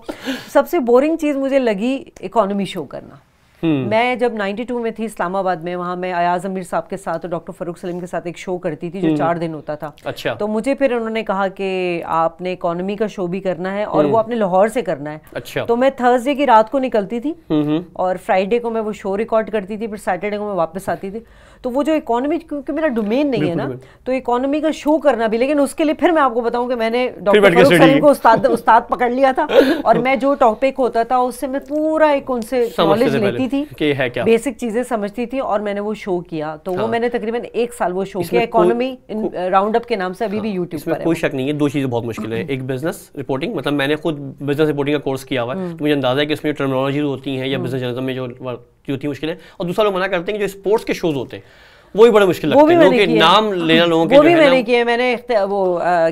सबसे बोरिंग चीज मुझे लगी इकोनॉमी शो करना Hmm. मैं जब 92 में थी इस्लामाबाद में वहाँ मैं अयाज अमीर साहब के साथ और डॉक्टर फरूक सलीम के साथ एक शो करती थी जो hmm. चार दिन होता था अच्छा तो मुझे फिर उन्होंने कहा कि आपने इकोनॉमी का शो भी करना है और hmm. वो आपने लाहौर से करना है अच्छा तो मैं थर्सडे की रात को निकलती थी और फ्राइडे को मैं वो शो रिकॉर्ड करती थी फिर सैटरडे को मैं वापस आती थी तो वो जो इकोनॉमी क्योंकि मेरा डोमेन नहीं है ना तो इकोनॉमी का शो करना भी लेकिन उसके लिए फिर मैं आपको बताऊं कि मैंने डॉक्टर को उस्ताद उस्ताद पकड़ लिया था और मैं जो टॉपिक होता था उससे मैं पूरा एक उनसे नॉलेज लेती थी बेसिक चीजें समझती थी और मैंने वो शो किया तो वो हाँ। मैंने तकरीबन एक साल वो शो किया इकोनॉमी राउंड अप के नाम से अभी भी यूट्यूब हाँ, पर कोई शक नहीं है दो चीजें बहुत मुश्किल है हम्म। एक बिजनेस रिपोर्टिंग मतलब मैंने खुद बिजनेस रिपोर्टिंग का कोर्स किया हुआ है हम्म। तो मुझे अंदाजा है कि उसमें टर्मिनोलॉजी होती हैं या बिजनेस जर्नलिज्म हम्म। में जो की होती है मुश्किलें और दूसरा लोग मना करते हैं कि जो स्पोर्ट्स के शोज होते हैं वो भी बड़े मुश्किल लगते हैं नाम लेना लोगों के वो भी मैंने किए मैंने वो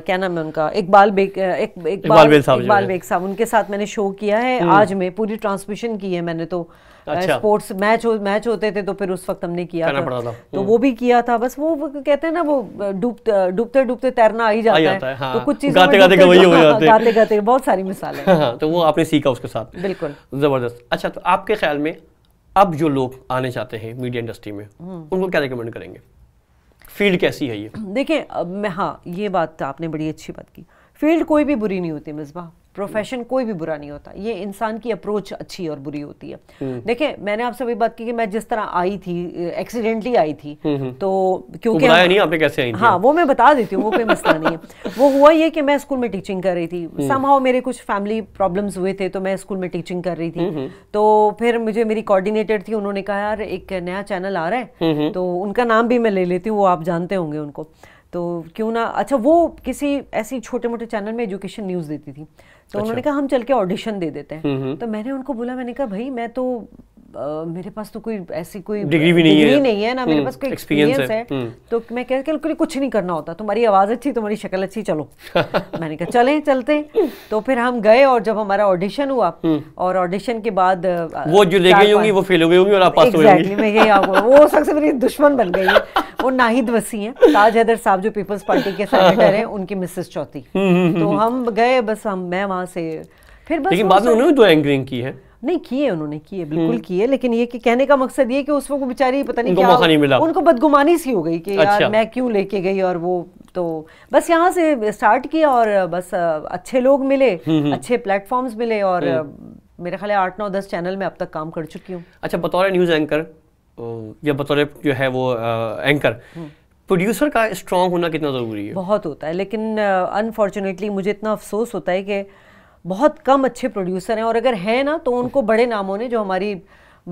क्या नाम है उनका इकबाल बेग एक, इकबाल बेग साहब इकबाल बेग साहब उनके साथ मैंने शो किया है हम्म। आज में पूरी ट्रांसमिशन की है मैंने तो स्पोर्ट्स अच्छा। स्पोर्ट्स मैच हो, मैच होते थे तो फिर उस वक्त हमने किया था, था। तो हम्म। वो भी किया था बस वो कहते हैं ना वो डूबते डूबते डूबते तैरना आ ही जाता, जाता है, हाँ। तो कुछ चीज़ गाते गाते गाते हो हाँ, जाते गाते गाते बहुत सारी मिसाल मिसालें तो वो आपने सीखा उसके साथ बिल्कुल जबरदस्त अच्छा तो आपके ख्याल में अब जो लोग आने चाहते हैं मीडिया इंडस्ट्री में उनको क्या रिकमेंड करेंगे फील्ड कैसी है ये देखिए मैं हाँ ये बात आपने बड़ी अच्छी बात की फील्ड कोई भी बुरी नहीं होती मिसबा प्रोफेशन कोई भी बुरा नहीं होता ये इंसान की अप्रोच अच्छी और बुरी होती है हम्म। देखिए मैंने आपसे अभी बात की कि मैं जिस तरह आई थी एक्सीडेंटली आई थी हम्म, हम्म। तो क्योंकि नहीं आपने कैसे आई हाँ वो मैं बता देती हूँ वो कोई मसला नहीं है वो हुआ ये कि मैं स्कूल में टीचिंग कर रही थी समाओ मेरे कुछ फैमिली प्रॉब्लम्स हुए थे तो मैं स्कूल में टीचिंग कर रही थी तो फिर मुझे मेरी कोऑर्डिनेटर थी उन्होंने कहा यार एक नया चैनल आ रहा है तो उनका नाम भी मैं ले लेती हूँ वो आप जानते होंगे उनको तो क्यों ना अच्छा वो किसी ऐसी छोटे मोटे चैनल में एजुकेशन न्यूज़ देती थी तो अच्छा। उन्होंने कहा हम चल के ऑडिशन दे देते हैं हम्म, हम्म। तो मैंने उनको बोला मैंने कहा भाई मैं तो मेरे पास तो कोई ऐसी कोई डिग्री भी नहीं, है। नहीं है ना मेरे हम्म, पास कोई एक्सपीरियंस है, है। हम्म। तो मैं कह के कुछ नहीं करना होता तुम्हारी आवाज़ अच्छी तुम्हारी शक्ल अच्छी चलो मैंने कहा चलें चलते तो फिर हम गए और जब हमारा ऑडिशन हुआ हम्म। और ऑडिशन के बाद वो जो ले गई होंगी वो फेल हो गई होंगी और आप पास हो गई मैं यही वो सबसे मेरी दुश्मन बन गई है वो नाहिद वसी हैं ताज हैदर साहब जो पीपल्स पार्टी के सेनेटर हैं उनकी मिसेस चौथी तो हम गए बस हम मैं वहां से फिर बस लेकिन बाद में उन्होंने तो एंकरिंग की है नहीं किए उन्होंने किए बिल्कुल हम्म। किए लेकिन ये कि कहने का मकसद ये कि उस वक्त बेचारी पता नहीं क्या नहीं मिला उनको बदगुमानी सी हो गई कि अच्छा। यार मैं क्यों लेके गई और वो तो बस यहाँ से स्टार्ट किया और बस अच्छे लोग मिले हम्म, हम्म। अच्छे प्लेटफॉर्म्स मिले और मेरे ख्याल आठ नौ दस चैनल में अब तक काम कर चुकी हूँ अच्छा बतौर न्यूज़ एंकर या बतौर जो है वो एंकर प्रोड्यूसर का स्ट्रांग होना कितना ज़रूरी है बहुत होता है लेकिन अनफॉर्चुनेटली मुझे इतना अफसोस होता है कि बहुत कम अच्छे प्रोड्यूसर हैं और अगर हैं ना तो उनको बड़े नामों ने जो हमारी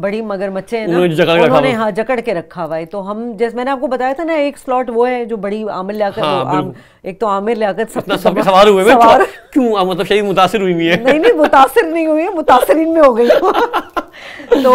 बड़ी मगरमच्छे हैं ना उन्होंने हाँ जकड़ के रखा हुआ है तो हम जैसे मैंने आपको बताया था ना एक स्लॉट वो है जो बड़ी आमिर लियाकत हाँ, आम, एक तो आमिर लियाकत सब सबके सवार हुए सवार क्यों मतलब शायद मुतासिर हुई हुई है नहीं नहीं मुतासिर नहीं हुई है मुतासरीन में हो गई तो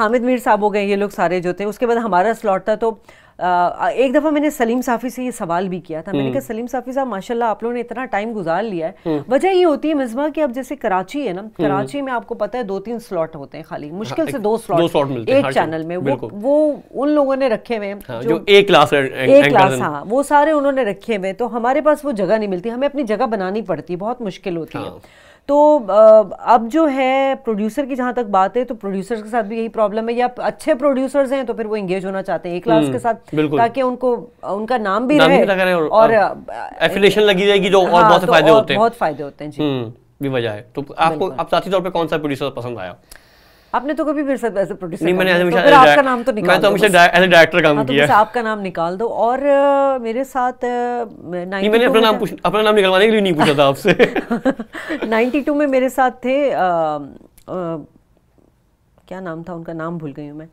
हामिद मीर साहब हो गए ये लोग सारे जो थे उसके बाद हमारा स्लॉट था तो आ, एक दफ़ा मैंने सलीम साफ़ी से ये सवाल भी किया था मैंने हम्म। कहा सलीम साफ़ी साहब माशाल्लाह आप लोगों ने इतना टाइम गुजार लिया है हम्म। वजह ये होती है मिजमा कि अब जैसे कराची है ना हम्म। कराची में आपको पता है दो तीन स्लॉट होते हैं खाली मुश्किल हाँ, से दो स्लॉट, दो स्लॉट मिलते एक चैनल में वो वो उन लोगों ने रखे हुए हाँ, जो क्लास क्लास हाँ वो सारे उन्होंने रखे हुए तो हमारे पास वो जगह नहीं मिलती हमें अपनी जगह बनानी पड़ती बहुत मुश्किल होती है हाँ। तो अब जो है प्रोड्यूसर की जहाँ तक बात है तो प्रोड्यूसर्स के साथ भी यही प्रॉब्लम है या अच्छे प्रोड्यूसर्स हैं तो फिर वो एंगेज होना चाहते हैं एक क्लास के हम्म, साथ ताकि उनको उनका नाम भी नाम रहे और, और एफिलेशन लगी जाएगी जो और हाँ, बहुत तो फायदे होते हैं बहुत फायदे होते हैं जी हम्म, भी वजह है तो आपको आप साथी तौर पर कौन सा प्रोड्यूसर पसंद आया आपने तो कभी मेरे साथ ऐसे प्रोड्यूसर नहीं मैंने हमेशा तो आपका नाम तो निकाल मैं तो हमेशा ऐसे डायरेक्टर काम हाँ, तो किया तो आपका नाम निकाल दो और मेरे साथ नहीं मैंने अपना नाम पूछ अपना नाम निकलवाने के लिए नहीं पूछा था आपसे 92 में मेरे साथ थे क्या नाम था उनका नाम भूल गई हूँ मैं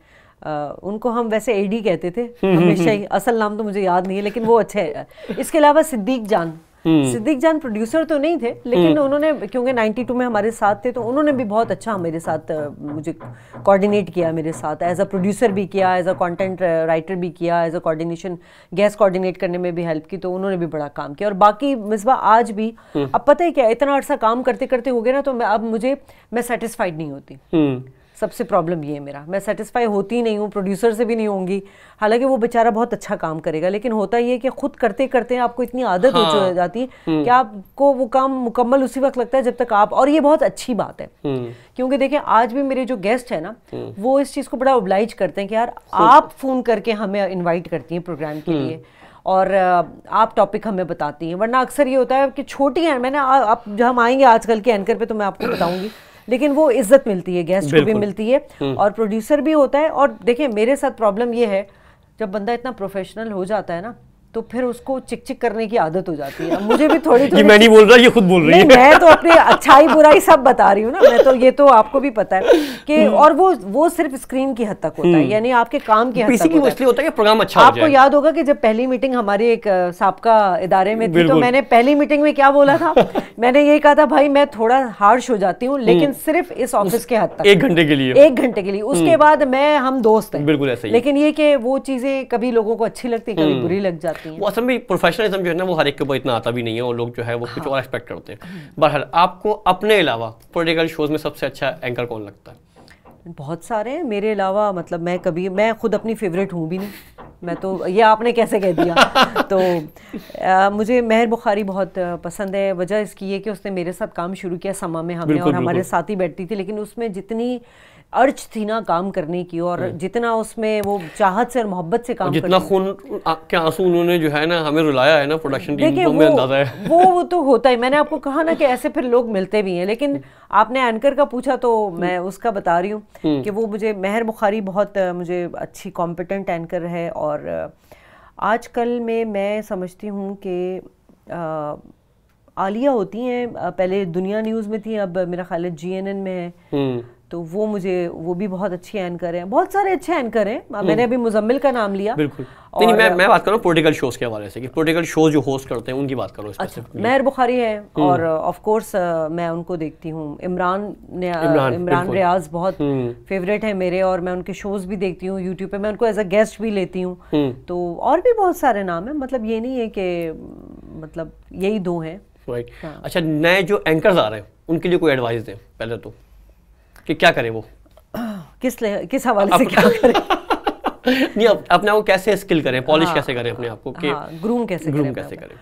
Uh, उनको हम वैसे एडी कहते थे हम्म, हम्म, हमेशा हम्म। ही असल नाम तो मुझे याद नहीं है लेकिन वो अच्छे हैं इसके अलावा सिद्दीक जान हम्म। सिद्दीक जान प्रोड्यूसर तो नहीं थे लेकिन हम्म। उन्होंने क्योंकि 92 में हमारे साथ थे तो उन्होंने भी बहुत अच्छा मेरे साथ मुझे कोऑर्डिनेट किया मेरे साथ एज अ प्रोड्यूसर भी किया एज अ कंटेंट राइटर भी किया as a coordination guest coordinate करने में भी हेल्प की तो उन्होंने भी बड़ा काम किया और बाकी मिसबा आज भी हम्म। अब पता है क्या इतना अर्सा काम करते करते हो गया ना तो मैं अब मुझे मैं सेटिस्फाइड नहीं होती सबसे प्रॉब्लम ये है मेरा मैं सेटिस्फाई होती नहीं हूँ प्रोड्यूसर से भी नहीं होंगी हालांकि वो बेचारा बहुत अच्छा काम करेगा लेकिन होता ये कि खुद करते करते आपको इतनी आदत हाँ। हो जाती है हम्म। कि आपको वो काम मुकम्मल उसी वक्त लगता है जब तक आप और ये बहुत अच्छी बात है हम्म। क्योंकि देखिए आज भी मेरे जो गेस्ट है ना हम्म। वो इस चीज़ को बड़ा ओबलाइज करते हैं कि यार आप फ़ोन करके हमें इन्वाइट करती हैं प्रोग्राम के लिए और आप टॉपिक हमें बताती हैं वरना अक्सर ये होता है कि छोटी हैं मैंने आप जब हम आएंगे आजकल के एंकर पे तो मैं आपको बताऊंगी लेकिन वो इज्जत मिलती है गेस्ट को भी मिलती है हम्म। और प्रोड्यूसर भी होता है और देखिए मेरे साथ प्रॉब्लम ये है जब बंदा इतना प्रोफेशनल हो जाता है ना तो फिर उसको चिक चिक करने की आदत हो जाती है मुझे भी थोड़ी थोड़ी ये मैं नहीं बोल रहा ये खुद बोल रही है मैं तो अपनी अच्छाई बुराई सब बता रही हूँ ना मैं तो ये तो आपको भी पता है कि हम्म। और वो वो सिर्फ स्क्रीन की हद तक होता है हम्म। यानी आपके काम की हद तक होता है होता है प्रोग्राम अच्छा आपको याद होगा कि जब पहली मीटिंग हमारी एक सबका इदारे में थी तो मैंने पहली मीटिंग में क्या बोला था मैंने ये कहा था भाई मैं थोड़ा हार्श हो जाती हूँ लेकिन हम्म। सिर्फ इस ऑफिस के हद तक एक घंटे के लिए एक घंटे के लिए उसके बाद मैं हम दोस्त हैं बिल्कुल ऐसे लेकिन ये कि वो चीजें कभी लोगों को अच्छी लगती कभी बुरी लग जाती जाती हैं वो असल में प्रोफेशनलिज्म जो है ना वो हर एक के ऊपर इतना आता भी नहीं है और लोग जो है वो कुछ हाँ। और एक्सपेक्ट करते हैं बहरहाल आपको अपने अलावा पोलिटिकल शोज़ में सबसे अच्छा एंकर कौन लगता है बहुत सारे हैं मेरे अलावा मतलब मैं कभी मैं खुद अपनी फेवरेट हूँ भी नहीं मैं तो ये आपने कैसे कह दिया तो आ, मुझे मेहर बुखारी बहुत पसंद है वजह इसकी है कि उसने मेरे साथ काम शुरू किया समा में हमने और हमारे साथ ही बैठती थी लेकिन उसमें जितनी अर्ज थी ना काम करने की और हम्म। जितना उसमें वो चाहत से और मोहब्बत से काम जितना खून के आंसू उन्होंने जो है ना हमें रुलाया है ना प्रोडक्शन टीम वो, अंदाजा है वो वो तो होता ही मैंने आपको कहा ना कि ऐसे फिर लोग मिलते भी हैं लेकिन आपने एंकर का पूछा तो मैं हम्म। उसका बता रही हूँ हम्म। कि वो मुझे मेहर बुखारी बहुत मुझे अच्छी कॉम्पिटेंट एंकर है और आजकल में मैं समझती हूँ कि आलिया होती हैं पहले दुनिया न्यूज़ में थी अब मेरा ख्याल जी एन एन में है तो वो मुझे वो भी बहुत अच्छे एंकर हैं बहुत सारे अच्छे एंकर हैं मैंने हम्म। अभी मुजम्मिल का नाम लिया बिल्कुल और नहीं मैं मैं बात कर पोलिटिकल शोज़ के हवाले से कि पोलिटिकल शोज जो होस्ट करते हैं उनकी बात करो अच्छा मेहर बुखारी है हम्म। और ऑफ कोर्स मैं उनको देखती हूँ इमरान इमरान रियाज बहुत फेवरेट हम्म। है मेरे और मैं उनके शोज़ भी देखती हूँ यूट्यूब पे मैं उनको एज अ गेस्ट भी लेती हूँ तो और भी बहुत सारे नाम है मतलब ये नहीं है कि मतलब यही दो हैं हाँ। अच्छा नए जो एंकर आ रहे हैं उनके लिए कोई एडवाइस दें पहले तो कि क्या करे वो किस ले, किस हवाले से क्या करे नहीं अपने आप को कैसे स्किल करें पॉलिश हाँ, कैसे करें अपने आप को कि ग्रूम हाँ, कैसे ग्रूम कैसे करें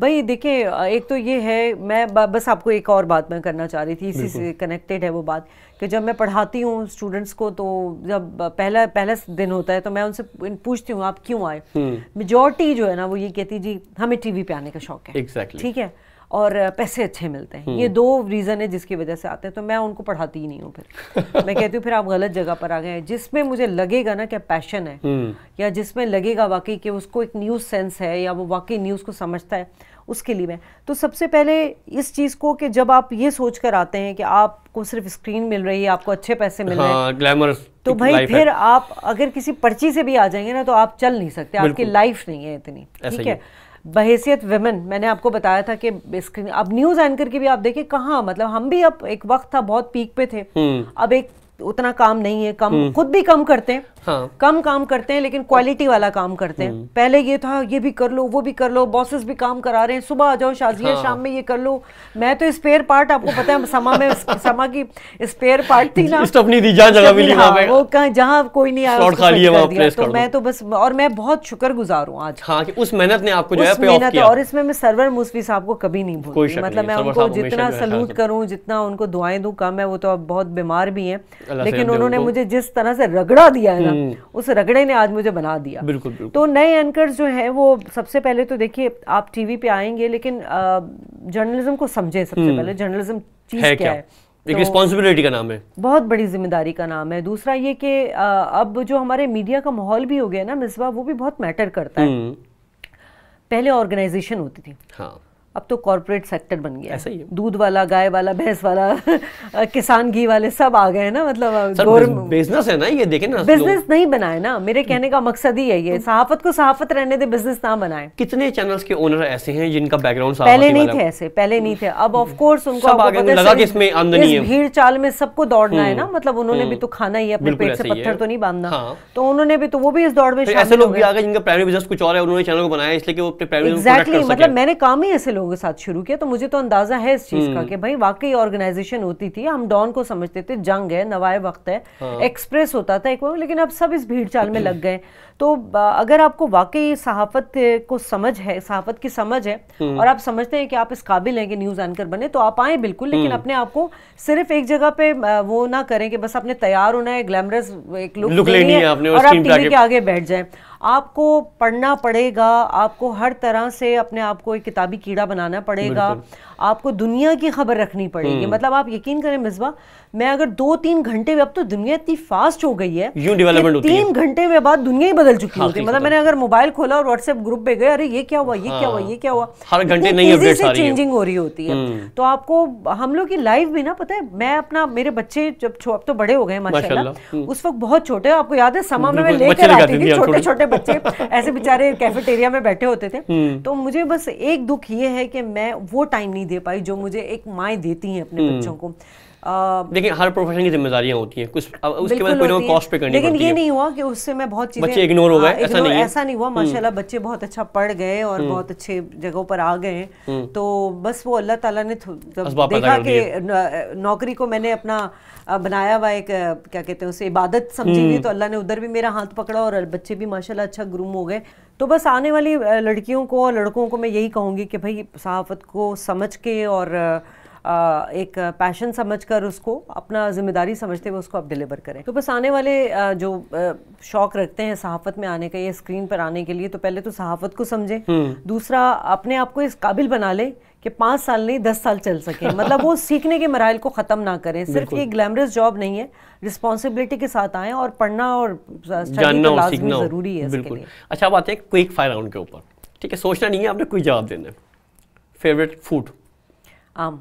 भाई देखिए एक तो ये है मैं बस आपको एक और बात मैं करना चाह रही थी इसी से कनेक्टेड है वो बात कि जब मैं पढ़ाती हूँ स्टूडेंट्स को तो जब पहला पहला दिन होता है तो मैं उनसे पूछती हूँ आप क्यों आए मेजोरिटी हम्म। जो है ना वो ये कहती जी हमें टीवी पे आने का शौक है एग्जैक्टली exactly. ठीक है और पैसे अच्छे मिलते हैं ये हम्म। दो रीज़न है जिसकी वजह से आते हैं तो मैं उनको पढ़ाती ही नहीं हूँ फिर मैं कहती हूँ फिर आप गलत जगह पर आ गए हैं जिसमें मुझे लगेगा ना क्या पैशन है या जिसमें लगेगा वाकई कि उसको एक न्यूज़ सेंस है या वो वाकई न्यूज़ को समझता है उसके लिए मैं तो सबसे पहले इस चीज़ को कि जब आप ये सोच कर आते हैं कि आपको सिर्फ स्क्रीन मिल रही है आपको अच्छे पैसे मिल रहे हैं हाँ, तो भाई फिर आप अगर किसी पर्ची से भी आ जाएंगे ना तो आप चल नहीं सकते आपकी लाइफ नहीं है इतनी ठीक है बहसीत वेमेन मैंने आपको बताया था कि स्क्रीन अब न्यूज़ एंकर की भी आप देखिए कहाँ मतलब हम भी अब एक वक्त था बहुत पीक पे थे हम्म। अब एक उतना काम नहीं है कम हम्म। खुद भी कम करते हैं हाँ। कम काम करते हैं लेकिन क्वालिटी वाला काम करते हैं हम्म। पहले ये था ये भी कर लो वो भी कर लो बॉसेस भी काम करा रहे हैं सुबह आ जाओ शादी हाँ। शाम में ये कर लो मैं तो स्पेयर पार्ट आपको पता है समा में समा की स्पेयर पार्ट थी ना तो अपनी दी जहाँ जगह मिली हाँ, वो कहा जहाँ कोई नहीं आया खाली है तो मैं तो बस और मैं बहुत शुक्र गुजार हूँ आज हाँ, कि उस मेहनत ने आपको जो है मेहनत और इसमें मैं सरवर मुसफी साहब को कभी नहीं भूल मतलब मैं उनको जितना हाँ, सल्यूट करूँ जितना उनको दुआएं दू कम है वो तो अब बहुत बीमार भी है लेकिन उन्होंने मुझे जिस तरह से रगड़ा दिया है ना हम्म। उस रगड़े ने आज मुझे बना दिया बिल्कुल, बिल्कुल। तो नए एंकर्स जो हैं वो सबसे पहले तो देखिए आप टीवी पे आएंगे लेकिन जर्नलिज्म को समझें सबसे हम्म। पहले जर्नलिज्म चीज क्या, क्या है एक रिस्पॉन्सिबिलिटी तो का नाम है बहुत बड़ी जिम्मेदारी का नाम है दूसरा ये कि अब जो हमारे मीडिया का माहौल भी हो गया ना मिसबा वो भी बहुत मैटर करता है हम्म। पहले ऑर्गेनाइजेशन होती थी हाँ अब तो कॉरपोरेट सेक्टर बन गया ऐसा ही है। दूध वाला गाय वाला भैंस वाला किसान घी वाले सब आ गए ना मतलब बिजनेस है ना ये देखे ना बिजनेस नहीं बनाए ना मेरे कहने का मकसद ही है ये तो- सहाफत को सहाफत रहने दे बिजनेस ना बनाए कितने चैनल्स के ओनर ऐसे हैं जिनका बैकग्राउंड पहले नहीं थे ऐसे पहले नहीं थे अब ऑफकोर्स उनको भीड़ चाल में सबको दौड़ना है ना हम्म। मतलब उन्होंने भी तो हम्म। खाना ही अपने पेट से पत्थर तो नहीं बांधना हाँ। तो उन्होंने भी तो वो भी इस दौड़ में तो ऐसे लोग भी आ गए जिनका प्राइमरी बिजनेस कुछ और है उन्होंने चैनल को बनाया इसलिए मतलब मैंने काम ही ऐसे लोगों के साथ शुरू किया तो मुझे तो अंदाजा है इस चीज का हम्म। कि भाई वाकई ऑर्गेनाइजेशन होती थी हम डॉन को समझते थे जंग है नवाए वक्त है हाँ। एक्सप्रेस होता था एक लेकिन अब सब इस भीड़ चाल में लग गए तो अगर आपको वाकई सहाफत को समझ है सहाफत की समझ है हम्म। और आप समझते हैं कि आप इस काबिल हैं कि न्यूज एंकर बने तो आप आए बिल्कुल लेकिन हम्म। अपने आप को सिर्फ एक जगह पे वो ना करें कि बस आपने तैयार होना है ग्लैमरस एक लुक लेनी है और आप टीवी के आगे बैठ जाए आपको पढ़ना पड़ेगा आपको हर तरह से अपने आप को एक किताबी कीड़ा बनाना पड़ेगा आपको दुनिया की खबर रखनी पड़ेगी हम्म। मतलब आप यकीन करें मिसबा मैं अगर दो तीन घंटे में अब तो दुनिया इतनी फास्ट हो गई है यूं डेवलपमेंट होती तीन घंटे में बाद दुनिया ही बदल चुकी हाँ, होती है मतलब तो- मैंने अगर मोबाइल खोला और व्हाट्सएप ग्रुप पे गए अरे ये क्या हुआ ये क्या हुआ हाँ। ये क्या हुआ हर घंटे नई अपडेट्स आ रही चेंजिंग हो रही होती है हम्म। तो आपको हम लोग की लाइफ भी ना पता है मैं अपना मेरे बच्चे जब अब तो बड़े हो गए माशाल्लाह हम्म। उस वक्त बहुत छोटे आपको याद है समा में लेकर आती थी छोटे छोटे बच्चे ऐसे बेचारे कैफेटेरिया में बैठे होते थे तो मुझे बस एक दुख ये है कि मैं वो टाइम नहीं दे पाई जो मुझे एक माएँ देती हैं अपने हम्म। बच्चों को लेकिन हर प्रोफेशन की जिम्मेदारियां होती हैं कुछ उसके बाद कोई कॉस्ट पे करनी लेकिन ये नहीं हुआ कि उससे मैं बहुत चीजें बच्चे इग्नोर हो गए हाँ, ऐसा नहीं ऐसा नहीं हुआ हम्म। माशाल्लाह बच्चे बहुत अच्छा पढ़ गए और हम्म। बहुत अच्छे जगहों पर आ गए हम्म। तो बस वो अल्लाह ताला ने देखा कि नौकरी को मैंने अपना बनाया हुआ एक क्या कहते हैं उसे इबादत समझी हुई तो अल्लाह ने उधर भी मेरा हाथ पकड़ा और बच्चे भी माशाल्लाह अच्छा ग्रूम हो गए तो बस आने वाली लड़कियों को और लड़कों को मैं यही कहूँगी कि भाई सहाफ़त को समझ के और एक पैशन समझकर उसको अपना ज़िम्मेदारी समझते हुए उसको आप डिलीवर करें तो बस आने वाले जो शौक रखते हैं सहाफ़त में आने का या स्क्रीन पर आने के लिए तो पहले तो सहाफ़त को समझें हम्म। दूसरा अपने आप को इस काबिल बना लें कि पाँच साल नहीं दस साल चल सके मतलब वो सीखने के मराइल को ख़त्म ना करें सिर्फ ये ग्लैमरस जॉब नहीं है रिस्पॉन्सिबिलिटी के साथ आएँ और पढ़ना और जानना सीखना ज़रूरी है बिल्कुल अच्छा बात है क्विक फायर राउंड के ऊपर ठीक है सोचना नहीं है आपने कोई जवाब देना है फेवरेट फूड आम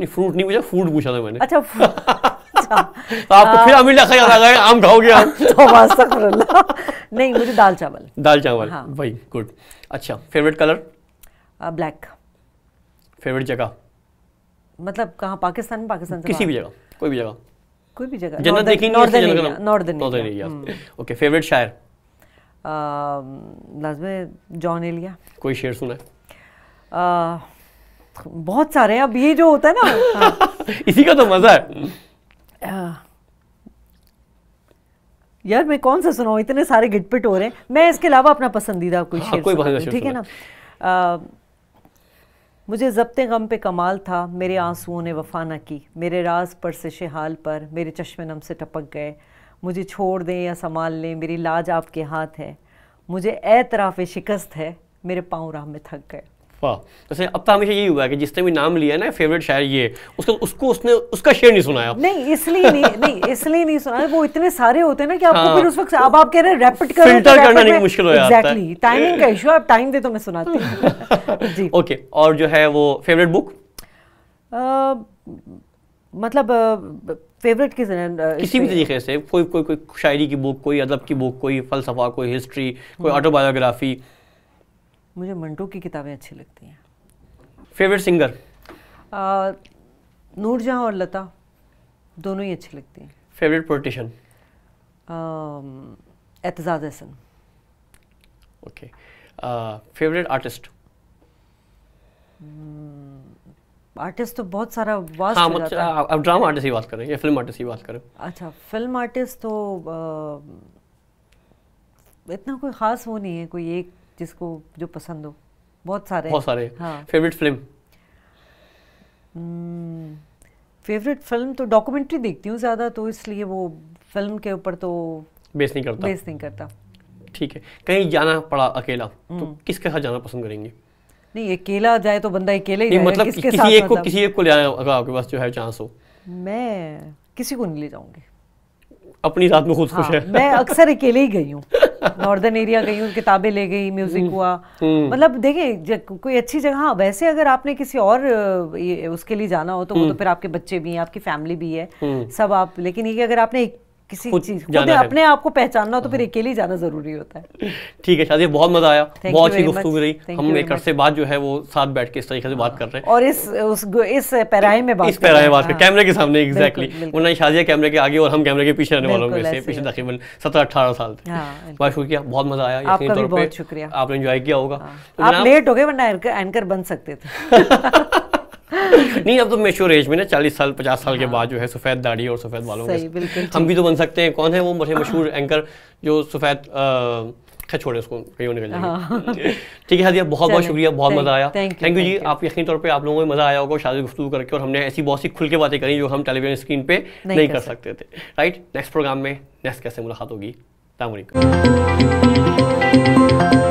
नहीं फ्रूट नहीं पूछा फूड पूछा था मैंने अच्छा, अच्छा। तो आपको फिर अमीर लखा याद आ गए आम खाओगे आप तो नहीं मुझे दाल चावल दाल चावल हाँ वही गुड अच्छा फेवरेट कलर ब्लैक फेवरेट जगह मतलब कहाँ पाकिस्तान में पाकिस्तान किसी भी जगह कोई भी जगह कोई भी जगह जन्नत देखी northern northern northern area okay favourite शायर लाजमे जॉन एलिया कोई शेर सुना है बहुत सारे अब ये जो होता है ना हाँ। इसी का तो मजा है यार मैं कौन सा सुनाऊ इतने सारे गिटपिट हो रहे हैं मैं इसके अलावा अपना पसंदीदा कोई हाँ, शेर कोई ठीक है ना आ, मुझे जब्त गम पे कमाल था मेरे आंसुओं ने वफा ना की मेरे राज पर से शेहाल पर मेरे चश्मे नम से टपक गए मुझे छोड़ दें या संभाल लें मेरी लाज आपके हाथ है मुझे ऐतराफ़ शिकस्त है मेरे पाँव राह में थक गए अप्पा जैसे तो हमेशा यही हुआ है कि जिसने भी नाम लिया ना फेवरेट शायर ये उसको उसको उसने उसका शेर नहीं सुनाया नहीं इसलिए नहीं नहीं इसलिए नहीं सुनाया वो इतने सारे होते हैं ना कि आपको हाँ। फिर उस वक्त अब आप कह रहे हैं रैपिड कर फिल्टर तो करना नहीं मुश्किल हो जाता है एग्जैक्टली टाइमिंग का इशू है आप टाइम दे तो मैं सुनाती हूं जी ओके और जो है वो फेवरेट बुक मतलब फेवरेट किस किसी भी तरीके से कोई कोई कोई शायरी की बुक कोई अदब की बुक कोई फलसफा कोई हिस्ट्री कोई ऑटोबायोग्राफी हाँ। मुझे मंटो की किताबें अच्छी लगती हैं फेवरेट सिंगर नूरजहाँ और लता दोनों ही अच्छी लगती हैं favourite politician Aitzaz Ahsan okay favourite artist artist तो बहुत सारा वास्ट हाँ, मतलब अब ड्रामा आर्टिस्ट ही बात करें या फिल्म आर्टिस्ट ही बात करें अच्छा फिल्म आर्टिस्ट तो आ, इतना कोई ख़ास वो नहीं है कोई एक जिसको जो पसंद हो बहुत सारे बहुत सारे हाँ फेवरेट फिल्म फेवरेट फिल्म तो डॉक्यूमेंट्री देखती हूँ ज़्यादा तो इसलिए वो फिल्म के ऊपर तो बेस नहीं करता बेस नहीं करता ठीक है कहीं जाना पड़ा अकेला तो hmm. किसके साथ जाना पसंद करेंगे नहीं अकेला जाए तो बंदा अकेले ही मतलब किसके किसी साथ एक को मतलब? किसी एक को ले आए अगर आपके पास जो है चांस हो मैं किसी को नहीं ले जाऊंगी अपनी रात में खुद खुश हाँ, है मैं अक्सर अकेले ही गई हूँ नॉर्दर्न एरिया गई हूँ किताबें ले गई म्यूजिक हुआ हम्म। मतलब देखें कोई अच्छी जगह हाँ वैसे अगर आपने किसी और उसके लिए जाना हो तो वो हम्म। तो फिर आपके बच्चे भी हैं आपकी फैमिली भी है हम्म। सब आप लेकिन ये अगर आपने एक किसी चीज खुद अपने आप को पहचानना तो फिर हाँ। अकेले ही जाना जरूरी होता है ठीक है शादी बहुत मजा आया बहुत अच्छी गुफ्तु रही हम एक अरसे बाद जो है वो साथ बैठ के इस तरीके से बात हाँ। कर रहे हैं और इस उस इस पैराए में बात इस पैराए बात कर कैमरे के सामने एग्जैक्टली हाँ। उन्होंने शादिया कैमरे के आगे और हम कैमरे के पीछे रहने वालों में से पीछे तकरीबन सत्रह अठारह साल थे बहुत शुक्रिया बहुत मजा आया बहुत शुक्रिया आपने इंजॉय किया होगा तो आप लेट हो गए वरना एंकर बन सकते थे नहीं अब तो मेच्योर एज में ना चालीस साल पचास साल के हाँ। बाद जो है सफ़ेद दाढ़ी और सफ़ेद बालों के हम भी तो बन सकते हैं कौन है वो बड़े मशहूर एंकर जो सफ़ेद खैर छोड़े उसको कहीं निकल जाएंगे हाँ। ठीक है हदिया बहुत बहुत शुक्रिया बहुत मज़ा आया थैंक यू जी आप यकीन तौर पे आप लोगों को मज़ा आया होगा शादी गुफ्तु करके और हमने ऐसी बहुत सी खुल के बातें करी जो हम टेलीविजन स्क्रीन पे नहीं कर सकते थे राइट नेक्स्ट प्रोग्राम में नेक्स्ट कैसे मुलाकात होगी अलैक्म